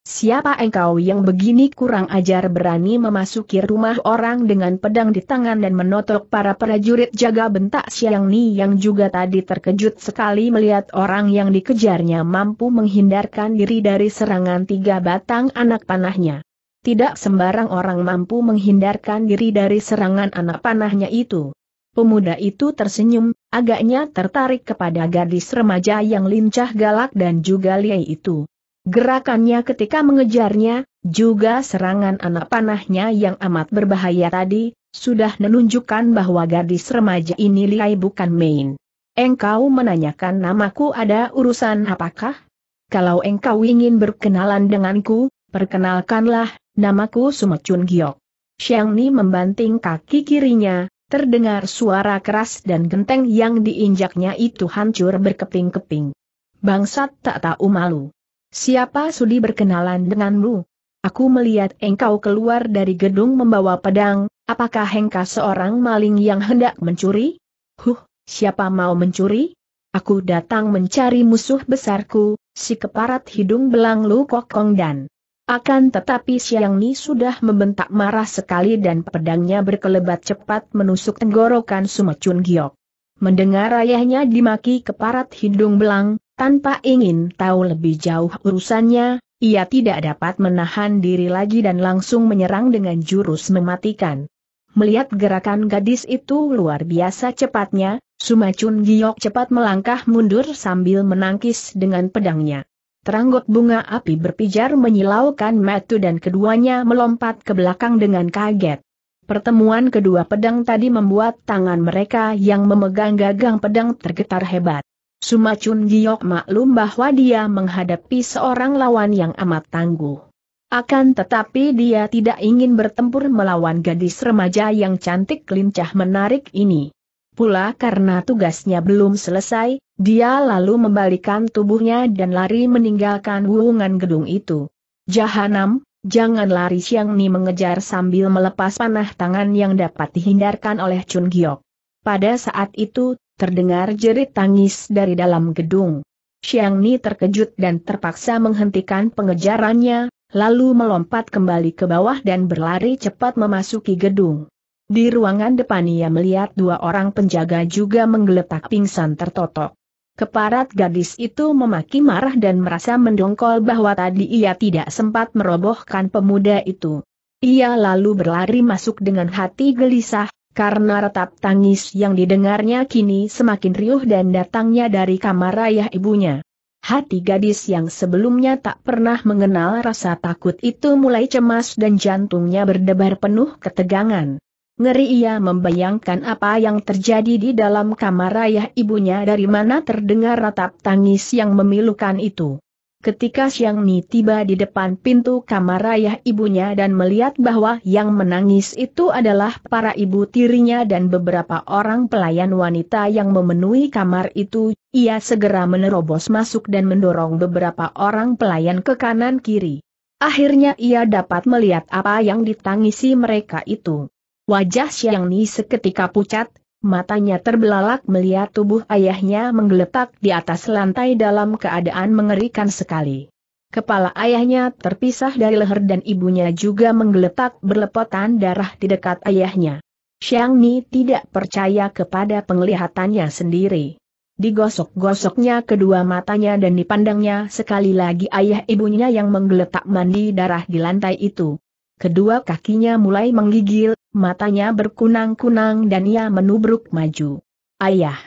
Siapa engkau yang begini kurang ajar berani memasuki rumah orang dengan pedang di tangan dan menotok para prajurit jaga bentak Siang Ni yang juga tadi terkejut sekali melihat orang yang dikejarnya mampu menghindarkan diri dari serangan tiga batang anak panahnya. Tidak sembarang orang mampu menghindarkan diri dari serangan anak panahnya itu. Pemuda itu tersenyum, agaknya tertarik kepada gadis remaja yang lincah galak dan juga liai itu. Gerakannya ketika mengejarnya, juga serangan anak panahnya yang amat berbahaya tadi, sudah menunjukkan bahwa gadis remaja ini liai bukan main. Engkau menanyakan namaku ada urusan apakah? Kalau engkau ingin berkenalan denganku, Perkenalkanlah, namaku Sumecun Giok. Xiang Ni membanting kaki kirinya, terdengar suara keras dan genteng yang diinjaknya itu hancur berkeping-keping. Bangsat tak tahu malu. Siapa sudi berkenalan denganmu? Aku melihat engkau keluar dari gedung membawa pedang, apakah engkau seorang maling yang hendak mencuri? Huh, siapa mau mencuri? Aku datang mencari musuh besarku, si keparat hidung belang Lu Kokong dan akan tetapi Siang Ni sudah membentak marah sekali dan pedangnya berkelebat cepat menusuk tenggorokan Sumecun Giok. Mendengar ayahnya dimaki keparat hidung belang, tanpa ingin tahu lebih jauh urusannya, ia tidak dapat menahan diri lagi dan langsung menyerang dengan jurus mematikan. Melihat gerakan gadis itu luar biasa cepatnya, Sumacun Giok cepat melangkah mundur sambil menangkis dengan pedangnya. Teranggut bunga api berpijar menyilaukan metu dan keduanya melompat ke belakang dengan kaget. Pertemuan kedua pedang tadi membuat tangan mereka yang memegang gagang pedang tergetar hebat. Sumacun Giok maklum bahwa dia menghadapi seorang lawan yang amat tangguh. Akan tetapi dia tidak ingin bertempur melawan gadis remaja yang cantik lincah menarik ini. Pula karena tugasnya belum selesai, dia lalu membalikan tubuhnya dan lari meninggalkan wuungan gedung itu. Jahanam, jangan lari Siang Ni mengejar sambil melepas panah tangan yang dapat dihindarkan oleh Chun Giok. Pada saat itu, terdengar jerit tangis dari dalam gedung. Siang Ni terkejut dan terpaksa menghentikan pengejarannya, lalu melompat kembali ke bawah dan berlari cepat memasuki gedung. Di ruangan depan ia melihat dua orang penjaga juga menggeletak pingsan tertotok. Keparat gadis itu memaki marah dan merasa mendongkol bahwa tadi ia tidak sempat merobohkan pemuda itu. Ia lalu berlari masuk dengan hati gelisah, karena retap tangis yang didengarnya kini semakin riuh dan datangnya dari kamar ayah ibunya. Hati gadis yang sebelumnya tak pernah mengenal rasa takut itu mulai cemas dan jantungnya berdebar penuh ketegangan. Ngeri ia membayangkan apa yang terjadi di dalam kamar ayah ibunya dari mana terdengar ratap tangis yang memilukan itu. Ketika Xiang Ni tiba di depan pintu kamar ayah ibunya dan melihat bahwa yang menangis itu adalah para ibu tirinya dan beberapa orang pelayan wanita yang memenuhi kamar itu, ia segera menerobos masuk dan mendorong beberapa orang pelayan ke kanan kiri. Akhirnya ia dapat melihat apa yang ditangisi mereka itu. Wajah Xiang Ni seketika pucat, matanya terbelalak melihat tubuh ayahnya menggeletak di atas lantai dalam keadaan mengerikan sekali. Kepala ayahnya terpisah dari leher dan ibunya juga menggeletak berlepotan darah di dekat ayahnya. Xiang Ni tidak percaya kepada penglihatannya sendiri. Digosok-gosoknya kedua matanya dan dipandangnya sekali lagi ayah ibunya yang menggeletak mandi darah di lantai itu. Kedua kakinya mulai menggigil, matanya berkunang-kunang dan ia menubruk maju. Ayah.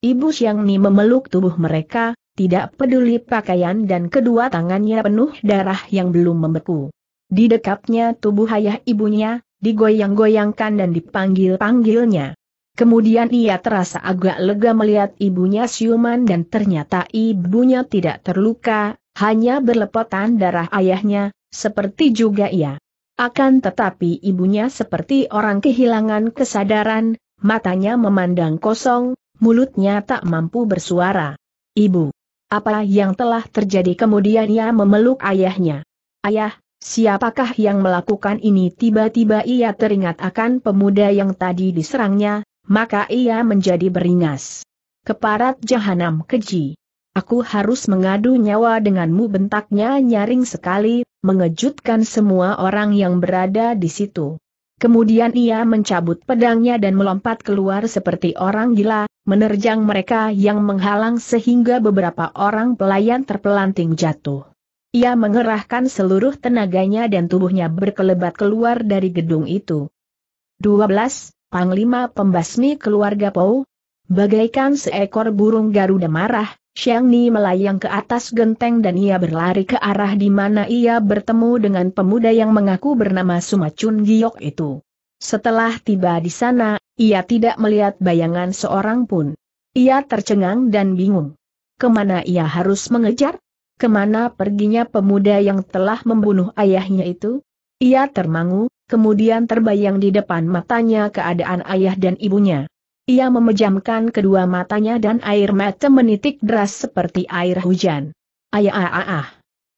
Ibu Siang Ni memeluk tubuh mereka, tidak peduli pakaian dan kedua tangannya penuh darah yang belum membeku. Di dekatnya tubuh ayah ibunya, digoyang-goyangkan dan dipanggil-panggilnya. Kemudian ia terasa agak lega melihat ibunya siuman dan ternyata ibunya tidak terluka, hanya berlepotan darah ayahnya, seperti juga ia. Akan tetapi ibunya seperti orang kehilangan kesadaran, matanya memandang kosong, mulutnya tak mampu bersuara. Ibu, apa yang telah terjadi kemudian ia memeluk ayahnya. Ayah, siapakah yang melakukan ini tiba-tiba ia teringat akan pemuda yang tadi diserangnya, maka ia menjadi beringas. Keparat jahanam keji. Aku harus mengadu nyawa denganmu bentaknya nyaring sekali, mengejutkan semua orang yang berada di situ. Kemudian ia mencabut pedangnya dan melompat keluar seperti orang gila, menerjang mereka yang menghalang sehingga beberapa orang pelayan terpelanting jatuh. Ia mengerahkan seluruh tenaganya dan tubuhnya berkelebat keluar dari gedung itu. 12. Panglima Pembasmi Keluarga Pau, Bagaikan seekor burung Garuda marah, Xiang Ni melayang ke atas genteng dan ia berlari ke arah di mana ia bertemu dengan pemuda yang mengaku bernama Sumacun Giok itu. Setelah tiba di sana, ia tidak melihat bayangan seorang pun. Ia tercengang dan bingung. Kemana ia harus mengejar? Kemana perginya pemuda yang telah membunuh ayahnya itu? Ia termangu, kemudian terbayang di depan matanya keadaan ayah dan ibunya. Ia memejamkan kedua matanya dan air mata menitik deras seperti air hujan. Ayah ah ah ah.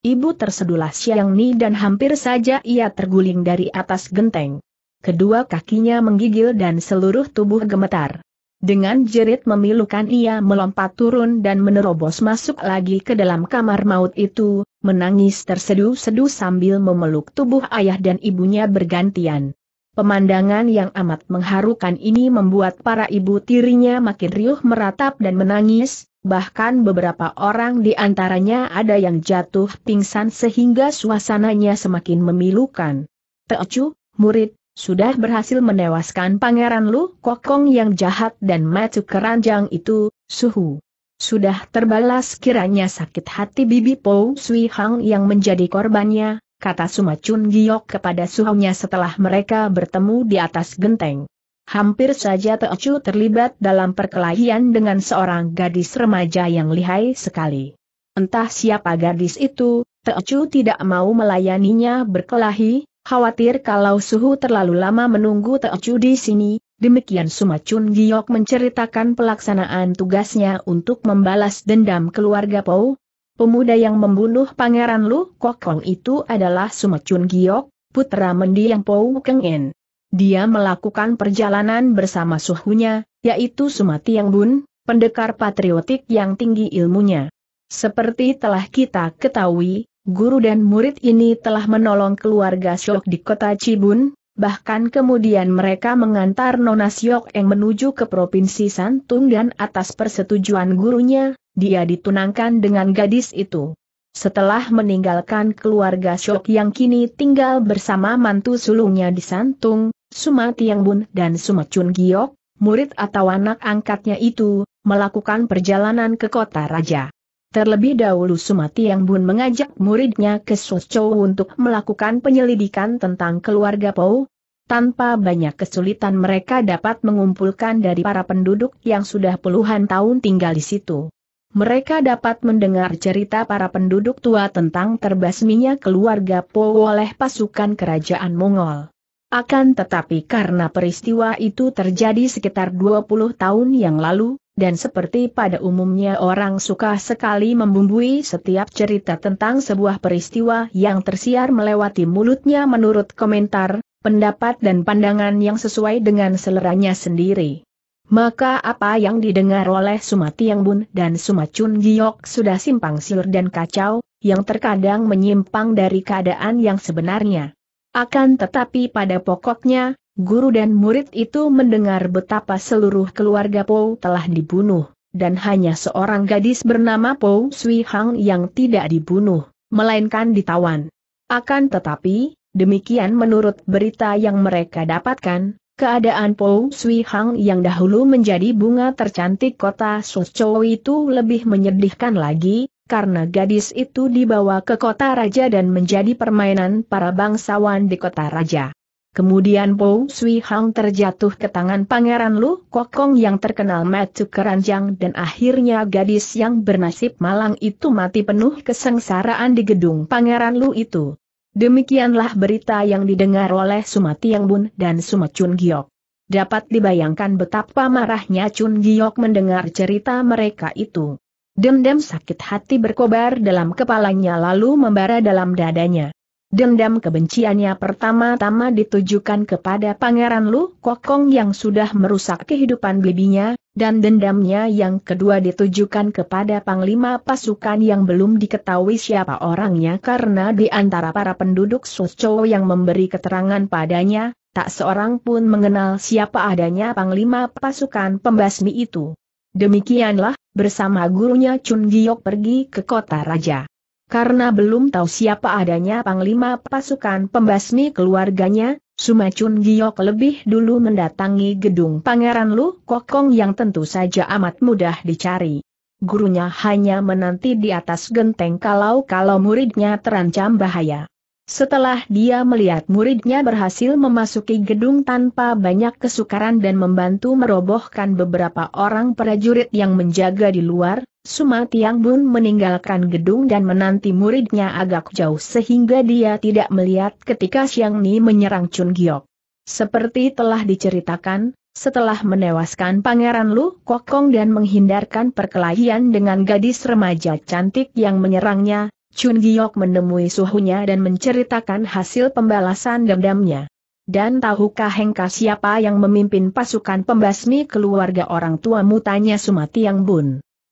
Ibu tersedulah siang ni dan hampir saja ia terguling dari atas genteng. Kedua kakinya menggigil dan seluruh tubuh gemetar. Dengan jerit memilukan ia melompat turun dan menerobos masuk lagi ke dalam kamar maut itu, menangis terseduh-seduh sambil memeluk tubuh ayah dan ibunya bergantian. Pemandangan yang amat mengharukan ini membuat para ibu tirinya makin riuh meratap dan menangis, bahkan beberapa orang di antaranya ada yang jatuh pingsan sehingga suasananya semakin memilukan. Teocu, murid, sudah berhasil menewaskan pangeran Lu Kokong yang jahat dan macu keranjang itu, suhu. Sudah terbalas kiranya sakit hati Bibi Pou Sui Hang yang menjadi korbannya, kata Sumacun Giok kepada suhunya setelah mereka bertemu di atas genteng. Hampir saja Chu terlibat dalam perkelahian dengan seorang gadis remaja yang lihai sekali. Entah siapa gadis itu, Chu tidak mau melayaninya berkelahi, khawatir kalau Suhu terlalu lama menunggu Chu di sini, Demikian Sumacun Giok menceritakan pelaksanaan tugasnya untuk membalas dendam keluarga Pau. Pemuda yang membunuh Pangeran Lu Kokong itu adalah Sumecun Giok, putra mendiang Pou Keng Dia melakukan perjalanan bersama suhunya, yaitu Sumatiang Bun, pendekar patriotik yang tinggi ilmunya. Seperti telah kita ketahui, guru dan murid ini telah menolong keluarga Syok di kota Cibun, bahkan kemudian mereka mengantar Nona Syok yang menuju ke Provinsi Santung dan atas persetujuan gurunya, dia ditunangkan dengan gadis itu. Setelah meninggalkan keluarga Syok yang kini tinggal bersama mantu sulungnya di Santung, Sumatiang Bun dan Chun Giok, murid atau anak angkatnya itu, melakukan perjalanan ke kota raja. Terlebih dahulu Sumatiang Bun mengajak muridnya ke Sochow untuk melakukan penyelidikan tentang keluarga Pou. Tanpa banyak kesulitan mereka dapat mengumpulkan dari para penduduk yang sudah puluhan tahun tinggal di situ mereka dapat mendengar cerita para penduduk tua tentang terbasminya keluarga Po oleh pasukan kerajaan Mongol. Akan tetapi karena peristiwa itu terjadi sekitar 20 tahun yang lalu, dan seperti pada umumnya orang suka sekali membumbui setiap cerita tentang sebuah peristiwa yang tersiar melewati mulutnya menurut komentar, pendapat dan pandangan yang sesuai dengan seleranya sendiri. Maka apa yang didengar oleh Sumatiang Bun dan Sumacun Giok sudah simpang siur dan kacau, yang terkadang menyimpang dari keadaan yang sebenarnya. Akan tetapi pada pokoknya, guru dan murid itu mendengar betapa seluruh keluarga Po telah dibunuh, dan hanya seorang gadis bernama Po Sui Hang yang tidak dibunuh, melainkan ditawan. Akan tetapi, demikian menurut berita yang mereka dapatkan, Keadaan Po Sui Hang yang dahulu menjadi bunga tercantik kota Suzhou itu lebih menyedihkan lagi, karena gadis itu dibawa ke kota raja dan menjadi permainan para bangsawan di kota raja. Kemudian Po Sui Hang terjatuh ke tangan Pangeran Lu Kokong yang terkenal matu keranjang dan akhirnya gadis yang bernasib malang itu mati penuh kesengsaraan di gedung Pangeran Lu itu. Demikianlah berita yang didengar oleh Suma Tiang Bun dan Sumacun Giok. Dapat dibayangkan betapa marahnya Chun Giok mendengar cerita mereka itu. Dendam sakit hati berkobar dalam kepalanya lalu membara dalam dadanya. Dendam kebenciannya pertama-tama ditujukan kepada Pangeran Lu Kokong yang sudah merusak kehidupan bibinya, dan dendamnya yang kedua ditujukan kepada Panglima pasukan yang belum diketahui siapa orangnya karena di antara para penduduk Sochow yang memberi keterangan padanya, tak seorang pun mengenal siapa adanya Panglima pasukan pembasmi itu. Demikianlah, bersama gurunya Chun Giok pergi ke kota raja. Karena belum tahu siapa adanya Panglima Pasukan Pembasmi keluarganya, Sumacun Giok lebih dulu mendatangi gedung Pangeran Lu Kokong yang tentu saja amat mudah dicari. Gurunya hanya menanti di atas genteng kalau-kalau muridnya terancam bahaya. Setelah dia melihat muridnya berhasil memasuki gedung tanpa banyak kesukaran dan membantu merobohkan beberapa orang prajurit yang menjaga di luar, Suma Tiang Bun meninggalkan gedung dan menanti muridnya agak jauh sehingga dia tidak melihat ketika Xiang Ni menyerang Chun Giok. Seperti telah diceritakan, setelah menewaskan Pangeran Lu Kokong dan menghindarkan perkelahian dengan gadis remaja cantik yang menyerangnya, Chun Giok menemui suhunya dan menceritakan hasil pembalasan dendamnya. Dan tahukah Hengka siapa yang memimpin pasukan pembasmi keluarga orang tuamu tanya Yang Bun.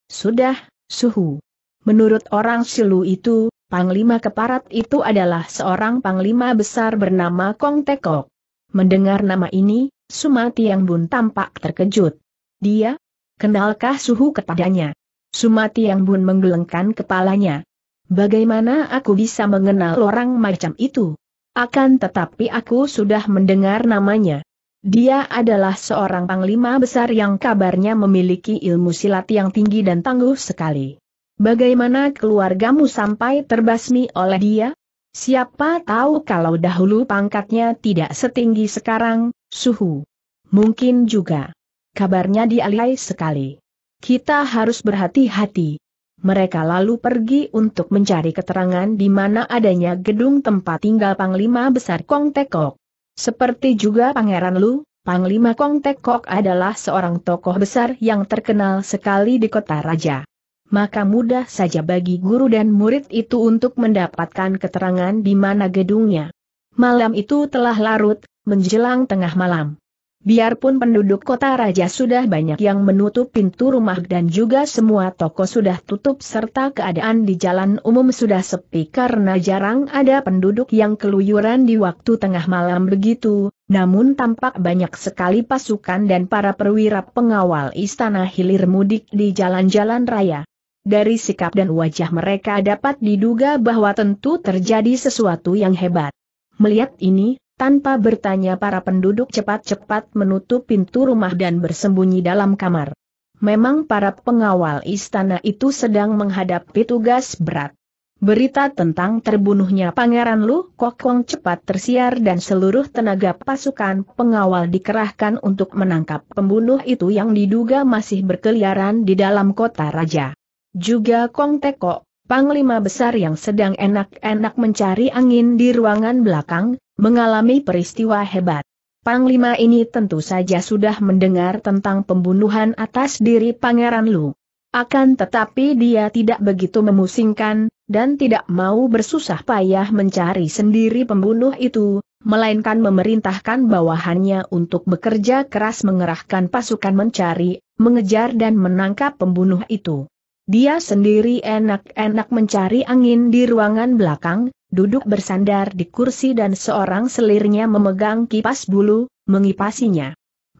Sudah, suhu. Menurut orang Silu itu, Panglima Keparat itu adalah seorang panglima besar bernama Kong Tekok. Mendengar nama ini, Sumati Yang Bun tampak terkejut. Dia? Kenalkah suhu kepadanya? Sumati Yang Bun menggelengkan kepalanya. Bagaimana aku bisa mengenal orang macam itu? Akan tetapi aku sudah mendengar namanya. Dia adalah seorang panglima besar yang kabarnya memiliki ilmu silat yang tinggi dan tangguh sekali. Bagaimana keluargamu sampai terbasmi oleh dia? Siapa tahu kalau dahulu pangkatnya tidak setinggi sekarang, suhu. Mungkin juga. Kabarnya dialihai sekali. Kita harus berhati-hati mereka lalu pergi untuk mencari keterangan di mana adanya gedung tempat tinggal Panglima Besar Kong Tekok. Seperti juga Pangeran Lu, Panglima Kong Tekok adalah seorang tokoh besar yang terkenal sekali di kota raja. Maka mudah saja bagi guru dan murid itu untuk mendapatkan keterangan di mana gedungnya. Malam itu telah larut, menjelang tengah malam. Biarpun penduduk kota raja sudah banyak yang menutup pintu rumah dan juga semua toko sudah tutup serta keadaan di jalan umum sudah sepi karena jarang ada penduduk yang keluyuran di waktu tengah malam begitu, namun tampak banyak sekali pasukan dan para perwira pengawal istana hilir mudik di jalan-jalan raya. Dari sikap dan wajah mereka dapat diduga bahwa tentu terjadi sesuatu yang hebat. Melihat ini, tanpa bertanya para penduduk cepat-cepat menutup pintu rumah dan bersembunyi dalam kamar. Memang para pengawal istana itu sedang menghadapi tugas berat. Berita tentang terbunuhnya Pangeran Lu Kokong cepat tersiar dan seluruh tenaga pasukan pengawal dikerahkan untuk menangkap pembunuh itu yang diduga masih berkeliaran di dalam kota raja. Juga Kong Tekok, Panglima besar yang sedang enak-enak mencari angin di ruangan belakang, mengalami peristiwa hebat. Panglima ini tentu saja sudah mendengar tentang pembunuhan atas diri Pangeran Lu. Akan tetapi dia tidak begitu memusingkan, dan tidak mau bersusah payah mencari sendiri pembunuh itu, melainkan memerintahkan bawahannya untuk bekerja keras mengerahkan pasukan mencari, mengejar dan menangkap pembunuh itu. Dia sendiri enak-enak mencari angin di ruangan belakang, duduk bersandar di kursi dan seorang selirnya memegang kipas bulu, mengipasinya.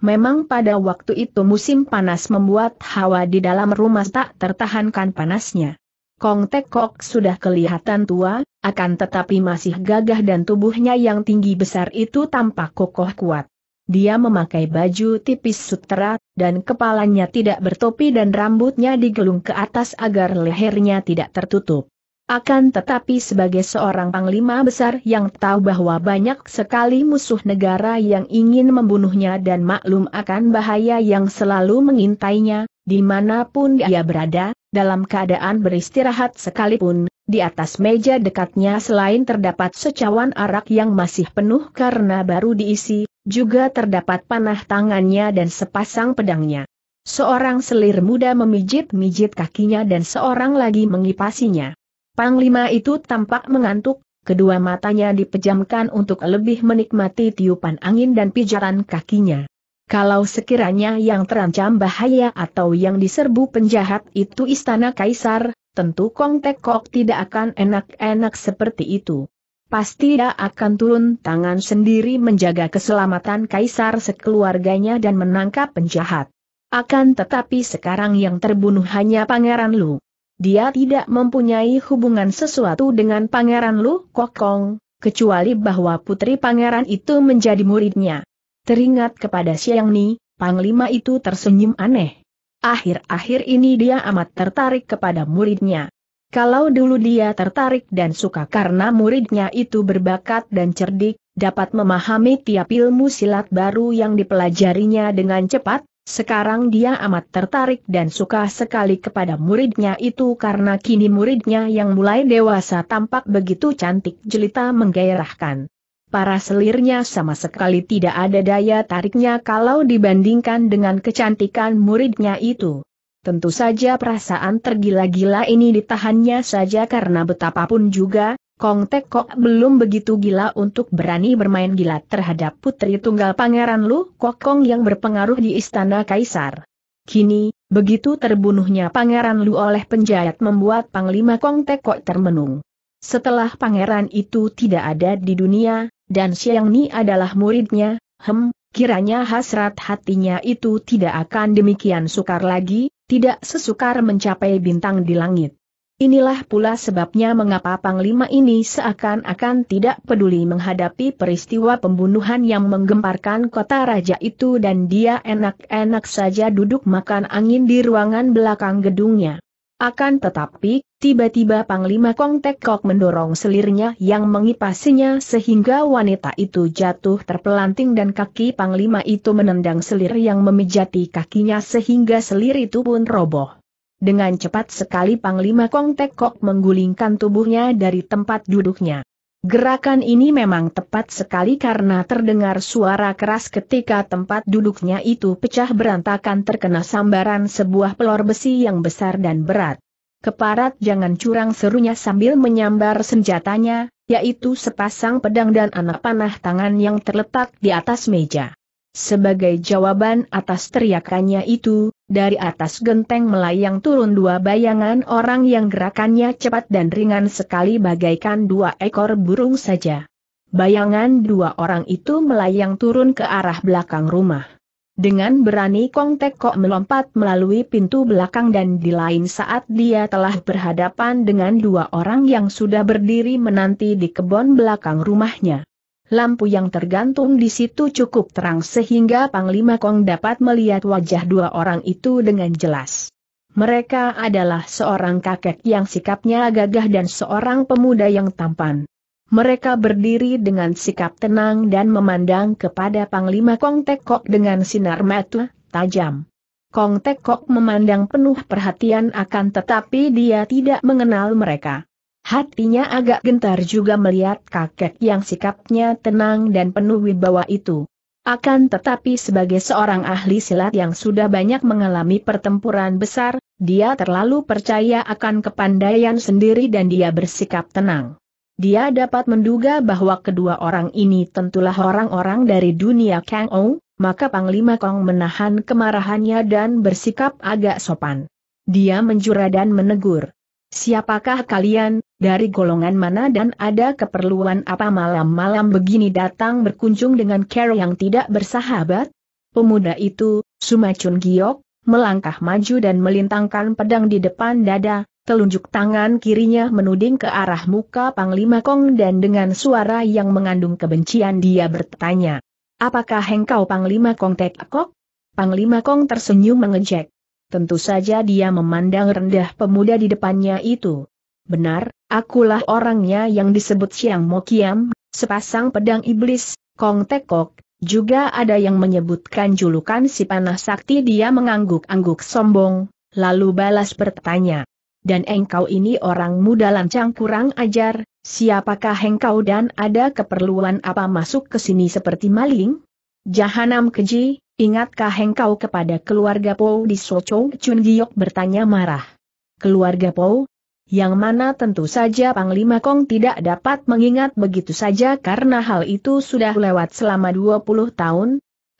Memang pada waktu itu musim panas membuat hawa di dalam rumah tak tertahankan panasnya. Kong Tekok sudah kelihatan tua, akan tetapi masih gagah dan tubuhnya yang tinggi besar itu tampak kokoh kuat. Dia memakai baju tipis sutera, dan kepalanya tidak bertopi dan rambutnya digelung ke atas agar lehernya tidak tertutup. Akan tetapi sebagai seorang panglima besar yang tahu bahwa banyak sekali musuh negara yang ingin membunuhnya dan maklum akan bahaya yang selalu mengintainya, dimanapun dia berada, dalam keadaan beristirahat sekalipun, di atas meja dekatnya selain terdapat secawan arak yang masih penuh karena baru diisi, juga terdapat panah tangannya dan sepasang pedangnya. Seorang selir muda memijit-mijit kakinya dan seorang lagi mengipasinya. Panglima itu tampak mengantuk, kedua matanya dipejamkan untuk lebih menikmati tiupan angin dan pijaran kakinya. Kalau sekiranya yang terancam bahaya atau yang diserbu penjahat itu istana kaisar, tentu Kong Kok tidak akan enak-enak seperti itu pasti dia akan turun tangan sendiri menjaga keselamatan kaisar sekeluarganya dan menangkap penjahat. Akan tetapi sekarang yang terbunuh hanya Pangeran Lu. Dia tidak mempunyai hubungan sesuatu dengan Pangeran Lu Kokong, kecuali bahwa putri pangeran itu menjadi muridnya. Teringat kepada Siang Ni, Panglima itu tersenyum aneh. Akhir-akhir ini dia amat tertarik kepada muridnya. Kalau dulu dia tertarik dan suka karena muridnya itu berbakat dan cerdik, dapat memahami tiap ilmu silat baru yang dipelajarinya dengan cepat, sekarang dia amat tertarik dan suka sekali kepada muridnya itu karena kini muridnya yang mulai dewasa tampak begitu cantik jelita menggairahkan. Para selirnya sama sekali tidak ada daya tariknya kalau dibandingkan dengan kecantikan muridnya itu. Tentu saja perasaan tergila-gila ini ditahannya saja karena betapapun juga, Kong Tek Kok belum begitu gila untuk berani bermain gila terhadap putri tunggal Pangeran Lu Kok Kong yang berpengaruh di Istana Kaisar. Kini, begitu terbunuhnya Pangeran Lu oleh penjahat membuat Panglima Kong Tek Kok termenung. Setelah pangeran itu tidak ada di dunia, dan Siang Ni adalah muridnya, hem, kiranya hasrat hatinya itu tidak akan demikian sukar lagi, tidak sesukar mencapai bintang di langit. Inilah pula sebabnya mengapa Panglima ini seakan-akan tidak peduli menghadapi peristiwa pembunuhan yang menggemparkan kota raja itu dan dia enak-enak saja duduk makan angin di ruangan belakang gedungnya. Akan tetapi, tiba-tiba Panglima Kong Tek Kok mendorong selirnya yang mengipasinya sehingga wanita itu jatuh terpelanting dan kaki Panglima itu menendang selir yang memijati kakinya sehingga selir itu pun roboh. Dengan cepat sekali Panglima Kong Tek Kok menggulingkan tubuhnya dari tempat duduknya. Gerakan ini memang tepat sekali karena terdengar suara keras ketika tempat duduknya itu pecah berantakan terkena sambaran sebuah pelor besi yang besar dan berat. Keparat jangan curang serunya sambil menyambar senjatanya, yaitu sepasang pedang dan anak panah tangan yang terletak di atas meja. Sebagai jawaban atas teriakannya itu, dari atas genteng melayang turun dua bayangan orang yang gerakannya cepat dan ringan sekali bagaikan dua ekor burung saja. Bayangan dua orang itu melayang turun ke arah belakang rumah. Dengan berani Kong Tek Kok melompat melalui pintu belakang dan di lain saat dia telah berhadapan dengan dua orang yang sudah berdiri menanti di kebun belakang rumahnya lampu yang tergantung di situ cukup terang sehingga Panglima Kong dapat melihat wajah dua orang itu dengan jelas. Mereka adalah seorang kakek yang sikapnya gagah dan seorang pemuda yang tampan. Mereka berdiri dengan sikap tenang dan memandang kepada Panglima Kong Tekok dengan sinar mata tajam. Kong Tekok memandang penuh perhatian akan tetapi dia tidak mengenal mereka. Hatinya agak gentar juga melihat kakek yang sikapnya tenang dan penuh wibawa itu. Akan tetapi sebagai seorang ahli silat yang sudah banyak mengalami pertempuran besar, dia terlalu percaya akan kepandaian sendiri dan dia bersikap tenang. Dia dapat menduga bahwa kedua orang ini tentulah orang-orang dari dunia Kang Ou, maka Panglima Kong menahan kemarahannya dan bersikap agak sopan. Dia menjura dan menegur. Siapakah kalian, dari golongan mana dan ada keperluan apa malam-malam begini datang berkunjung dengan Carol yang tidak bersahabat? Pemuda itu, Sumacun Giok, melangkah maju dan melintangkan pedang di depan dada, telunjuk tangan kirinya menuding ke arah muka Panglima Kong dan dengan suara yang mengandung kebencian dia bertanya. Apakah engkau Panglima Kong Tek Kok? Panglima Kong tersenyum mengejek tentu saja dia memandang rendah pemuda di depannya itu. Benar, akulah orangnya yang disebut Siang Mokiam, sepasang pedang iblis, Kong Tekok, juga ada yang menyebutkan julukan si panah sakti dia mengangguk-angguk sombong, lalu balas bertanya. Dan engkau ini orang muda lancang kurang ajar, siapakah engkau dan ada keperluan apa masuk ke sini seperti maling? Jahanam keji, Ingatkah engkau kepada keluarga Po di Sochong Chun Giok bertanya marah. Keluarga Po? Yang mana tentu saja Panglima Kong tidak dapat mengingat begitu saja karena hal itu sudah lewat selama 20 tahun.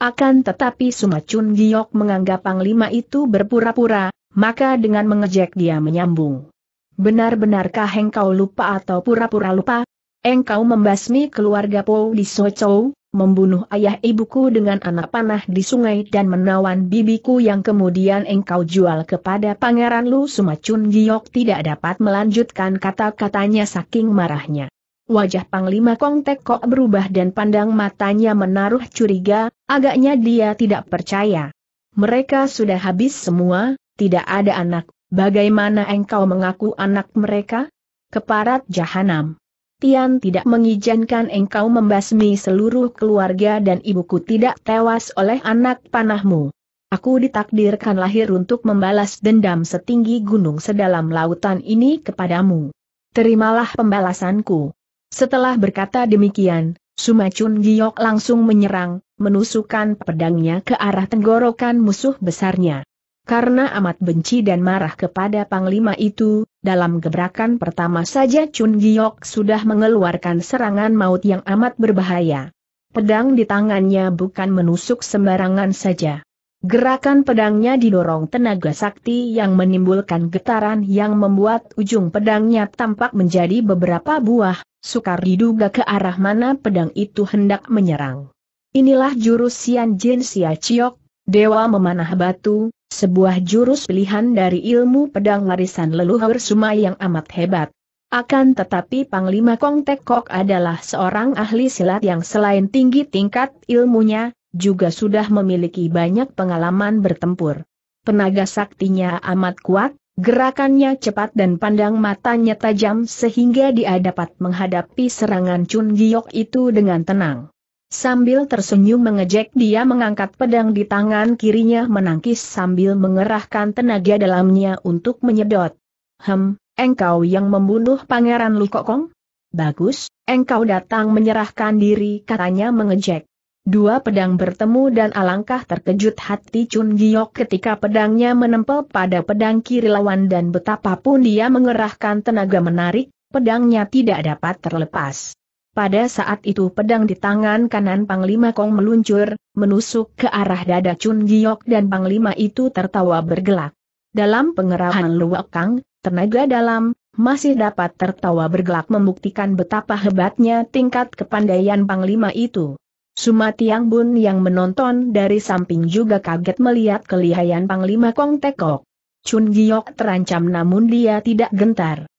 Akan tetapi Sumacun Giok menganggap Panglima itu berpura-pura, maka dengan mengejek dia menyambung. Benar-benarkah engkau lupa atau pura-pura lupa? Engkau membasmi keluarga Po di Sochong? membunuh ayah ibuku dengan anak panah di sungai dan menawan bibiku yang kemudian engkau jual kepada pangeran Lu Sumacun Giok tidak dapat melanjutkan kata-katanya saking marahnya. Wajah Panglima Kong Tek berubah dan pandang matanya menaruh curiga, agaknya dia tidak percaya. Mereka sudah habis semua, tidak ada anak, bagaimana engkau mengaku anak mereka? Keparat Jahanam. Tian tidak mengizinkan engkau membasmi seluruh keluarga dan ibuku tidak tewas oleh anak panahmu. Aku ditakdirkan lahir untuk membalas dendam setinggi gunung sedalam lautan ini kepadamu. Terimalah pembalasanku. Setelah berkata demikian, Sumacun Giok langsung menyerang, menusukkan pedangnya ke arah tenggorokan musuh besarnya. Karena amat benci dan marah kepada Panglima itu, dalam gebrakan pertama saja Chun Giok sudah mengeluarkan serangan maut yang amat berbahaya. Pedang di tangannya bukan menusuk sembarangan saja. Gerakan pedangnya didorong tenaga sakti yang menimbulkan getaran yang membuat ujung pedangnya tampak menjadi beberapa buah, sukar diduga ke arah mana pedang itu hendak menyerang. Inilah jurus Sian Jin Sia Chiok Dewa memanah batu, sebuah jurus pilihan dari ilmu pedang warisan leluhur sumai yang amat hebat. Akan tetapi Panglima Kong Tek Kok adalah seorang ahli silat yang selain tinggi tingkat ilmunya, juga sudah memiliki banyak pengalaman bertempur. Penaga saktinya amat kuat, gerakannya cepat dan pandang matanya tajam sehingga dia dapat menghadapi serangan Chun Giok itu dengan tenang. Sambil tersenyum mengejek dia mengangkat pedang di tangan kirinya menangkis sambil mengerahkan tenaga dalamnya untuk menyedot. Hem, engkau yang membunuh pangeran Lukokong? Bagus, engkau datang menyerahkan diri katanya mengejek. Dua pedang bertemu dan alangkah terkejut hati Chun Giok ketika pedangnya menempel pada pedang kiri lawan dan betapapun dia mengerahkan tenaga menarik, pedangnya tidak dapat terlepas. Pada saat itu pedang di tangan kanan Panglima Kong meluncur, menusuk ke arah dada Chun Giok dan Panglima itu tertawa bergelak. Dalam pengerahan Luak Kang, tenaga dalam, masih dapat tertawa bergelak membuktikan betapa hebatnya tingkat kepandaian Panglima itu. Sumatiang Bun yang menonton dari samping juga kaget melihat kelihayan Panglima Kong Tekok. Chun Giok terancam namun dia tidak gentar.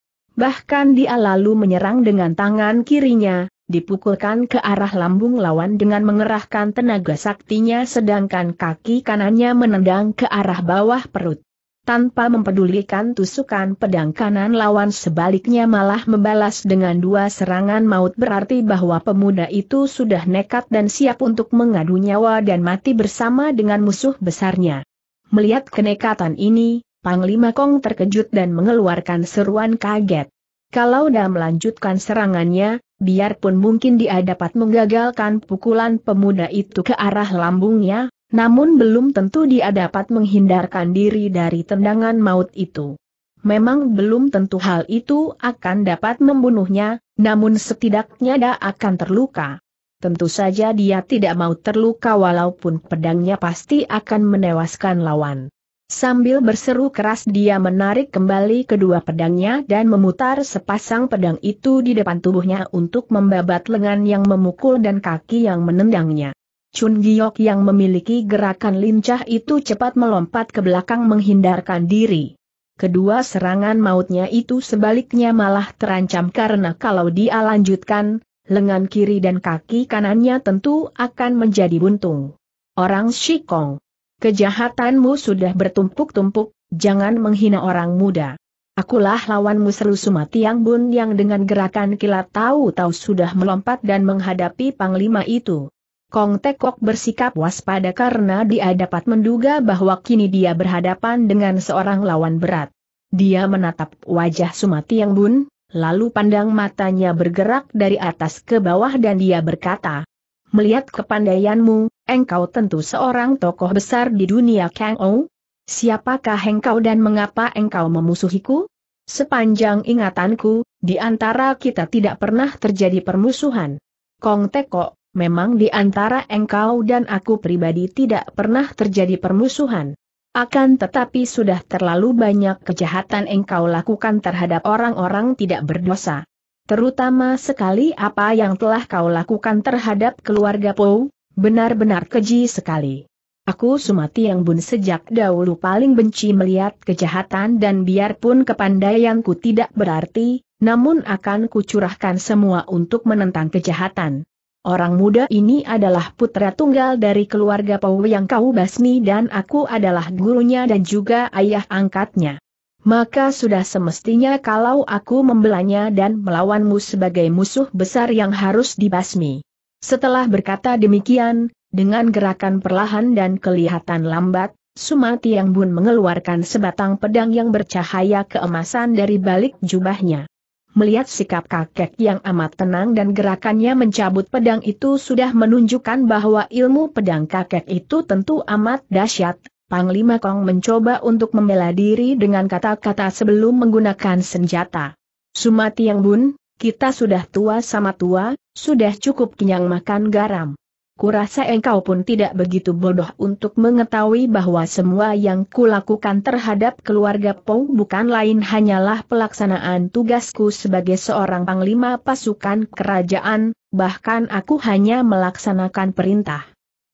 Bahkan dia lalu menyerang dengan tangan kirinya, dipukulkan ke arah lambung lawan dengan mengerahkan tenaga saktinya sedangkan kaki kanannya menendang ke arah bawah perut. Tanpa mempedulikan tusukan pedang kanan lawan sebaliknya malah membalas dengan dua serangan maut berarti bahwa pemuda itu sudah nekat dan siap untuk mengadu nyawa dan mati bersama dengan musuh besarnya. Melihat kenekatan ini, Panglima Kong terkejut dan mengeluarkan seruan kaget. Kalau dah melanjutkan serangannya, biarpun mungkin dia dapat menggagalkan pukulan pemuda itu ke arah lambungnya, namun belum tentu dia dapat menghindarkan diri dari tendangan maut itu. Memang belum tentu hal itu akan dapat membunuhnya, namun setidaknya dia akan terluka. Tentu saja dia tidak mau terluka walaupun pedangnya pasti akan menewaskan lawan. Sambil berseru keras dia menarik kembali kedua pedangnya dan memutar sepasang pedang itu di depan tubuhnya untuk membabat lengan yang memukul dan kaki yang menendangnya. Chun Giok yang memiliki gerakan lincah itu cepat melompat ke belakang menghindarkan diri. Kedua serangan mautnya itu sebaliknya malah terancam karena kalau dia lanjutkan, lengan kiri dan kaki kanannya tentu akan menjadi buntung. Orang Shikong Kejahatanmu sudah bertumpuk-tumpuk, jangan menghina orang muda. Akulah lawanmu seru Sumati Yang Bun yang dengan gerakan kilat tahu-tahu sudah melompat dan menghadapi Panglima itu. Kong Tekok bersikap waspada karena dia dapat menduga bahwa kini dia berhadapan dengan seorang lawan berat. Dia menatap wajah Sumati Yang Bun, lalu pandang matanya bergerak dari atas ke bawah dan dia berkata, Melihat kepandaianmu, engkau tentu seorang tokoh besar di dunia Kang Ou? Siapakah engkau dan mengapa engkau memusuhiku? Sepanjang ingatanku, di antara kita tidak pernah terjadi permusuhan. Kong Teko, memang di antara engkau dan aku pribadi tidak pernah terjadi permusuhan. Akan tetapi sudah terlalu banyak kejahatan engkau lakukan terhadap orang-orang tidak berdosa. Terutama sekali apa yang telah kau lakukan terhadap keluarga Pou, Benar-benar keji sekali. Aku Sumati yang bun sejak dahulu paling benci melihat kejahatan dan biarpun kepandaianku tidak berarti, namun akan kucurahkan semua untuk menentang kejahatan. Orang muda ini adalah putra tunggal dari keluarga Pau yang kau basmi dan aku adalah gurunya dan juga ayah angkatnya. Maka sudah semestinya kalau aku membelanya dan melawanmu sebagai musuh besar yang harus dibasmi. Setelah berkata demikian, dengan gerakan perlahan dan kelihatan lambat, Sumati Yang Bun mengeluarkan sebatang pedang yang bercahaya keemasan dari balik jubahnya. Melihat sikap kakek yang amat tenang dan gerakannya mencabut pedang itu sudah menunjukkan bahwa ilmu pedang kakek itu tentu amat dahsyat, Panglima Kong mencoba untuk membela diri dengan kata-kata sebelum menggunakan senjata. Sumati Yang Bun, kita sudah tua sama tua, sudah cukup kenyang makan garam. Kurasa engkau pun tidak begitu bodoh untuk mengetahui bahwa semua yang kulakukan terhadap keluarga Pong bukan lain hanyalah pelaksanaan tugasku sebagai seorang panglima pasukan kerajaan, bahkan aku hanya melaksanakan perintah.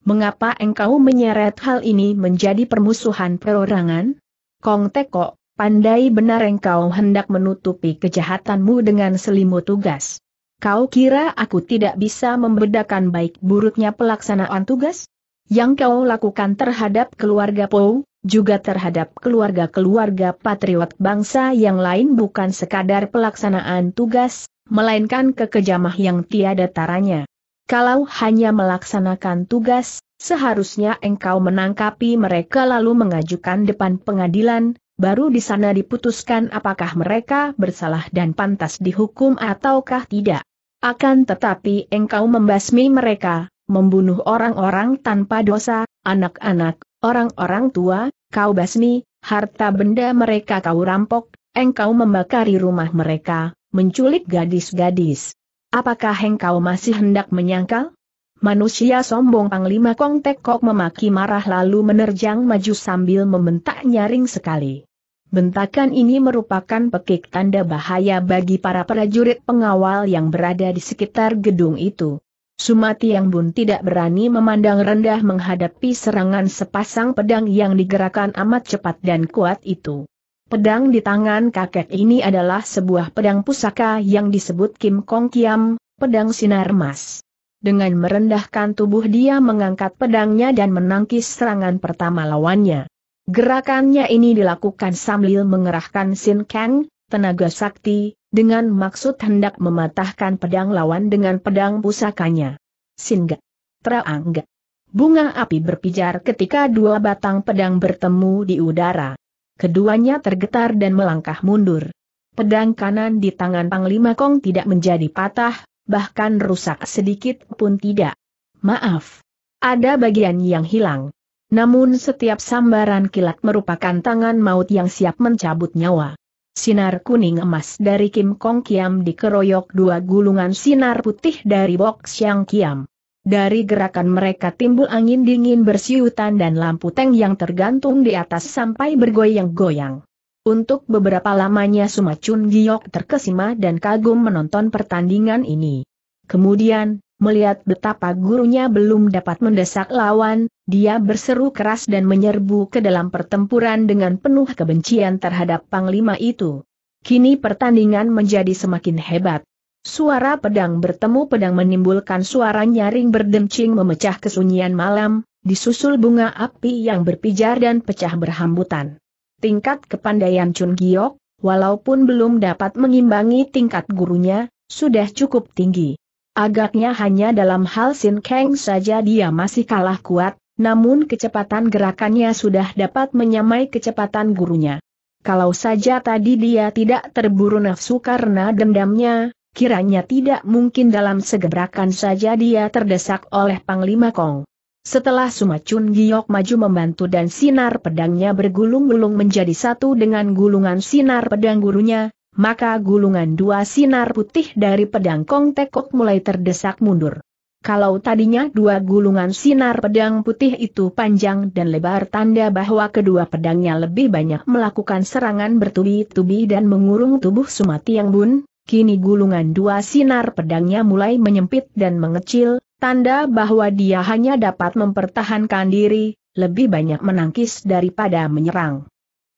Mengapa engkau menyeret hal ini menjadi permusuhan perorangan? Kong Teko, Pandai benar engkau hendak menutupi kejahatanmu dengan selimut tugas. Kau kira aku tidak bisa membedakan baik buruknya pelaksanaan tugas? Yang kau lakukan terhadap keluarga Pou, juga terhadap keluarga-keluarga patriot bangsa yang lain bukan sekadar pelaksanaan tugas, melainkan kekejamah yang tiada taranya. Kalau hanya melaksanakan tugas, seharusnya engkau menangkapi mereka lalu mengajukan depan pengadilan, baru di sana diputuskan apakah mereka bersalah dan pantas dihukum ataukah tidak. Akan tetapi engkau membasmi mereka, membunuh orang-orang tanpa dosa, anak-anak, orang-orang tua, kau basmi, harta benda mereka kau rampok, engkau membakari rumah mereka, menculik gadis-gadis. Apakah engkau masih hendak menyangkal? Manusia sombong Panglima Kong Tekok memaki marah lalu menerjang maju sambil membentak nyaring sekali. Bentakan ini merupakan pekik tanda bahaya bagi para prajurit pengawal yang berada di sekitar gedung itu. Sumati yang Bun tidak berani memandang rendah menghadapi serangan sepasang pedang yang digerakkan amat cepat dan kuat itu. Pedang di tangan kakek ini adalah sebuah pedang pusaka yang disebut Kim Kong Kiam, pedang sinar emas. Dengan merendahkan tubuh dia mengangkat pedangnya dan menangkis serangan pertama lawannya. Gerakannya ini dilakukan sambil mengerahkan Sin Kang, tenaga sakti, dengan maksud hendak mematahkan pedang lawan dengan pedang pusakanya. Ga. Teraangga. Bunga api berpijar ketika dua batang pedang bertemu di udara. Keduanya tergetar dan melangkah mundur. Pedang kanan di tangan Panglima Kong tidak menjadi patah, bahkan rusak sedikit pun tidak. Maaf. Ada bagian yang hilang. Namun setiap sambaran kilat merupakan tangan maut yang siap mencabut nyawa. Sinar kuning emas dari Kim Kong Kiam dikeroyok dua gulungan sinar putih dari Bok Xiang Kiam. Dari gerakan mereka timbul angin dingin bersiutan dan lampu teng yang tergantung di atas sampai bergoyang-goyang. Untuk beberapa lamanya Sumacun Giok terkesima dan kagum menonton pertandingan ini. Kemudian, Melihat betapa gurunya belum dapat mendesak lawan, dia berseru keras dan menyerbu ke dalam pertempuran dengan penuh kebencian terhadap panglima itu. Kini pertandingan menjadi semakin hebat. Suara pedang bertemu pedang menimbulkan suara nyaring berdencing memecah kesunyian malam, disusul bunga api yang berpijar dan pecah berhambutan. Tingkat kepandaian Chun Giok, walaupun belum dapat mengimbangi tingkat gurunya, sudah cukup tinggi. Agaknya hanya dalam hal Sin Kang saja dia masih kalah kuat, namun kecepatan gerakannya sudah dapat menyamai kecepatan gurunya. Kalau saja tadi dia tidak terburu nafsu karena dendamnya, kiranya tidak mungkin dalam segebrakan saja dia terdesak oleh Panglima Kong. Setelah Sumacun Giok maju membantu dan sinar pedangnya bergulung-gulung menjadi satu dengan gulungan sinar pedang gurunya, maka gulungan dua sinar putih dari pedang Kong Tekok mulai terdesak mundur. Kalau tadinya dua gulungan sinar pedang putih itu panjang dan lebar tanda bahwa kedua pedangnya lebih banyak melakukan serangan bertubi-tubi dan mengurung tubuh Sumati Yang Bun, kini gulungan dua sinar pedangnya mulai menyempit dan mengecil, tanda bahwa dia hanya dapat mempertahankan diri, lebih banyak menangkis daripada menyerang.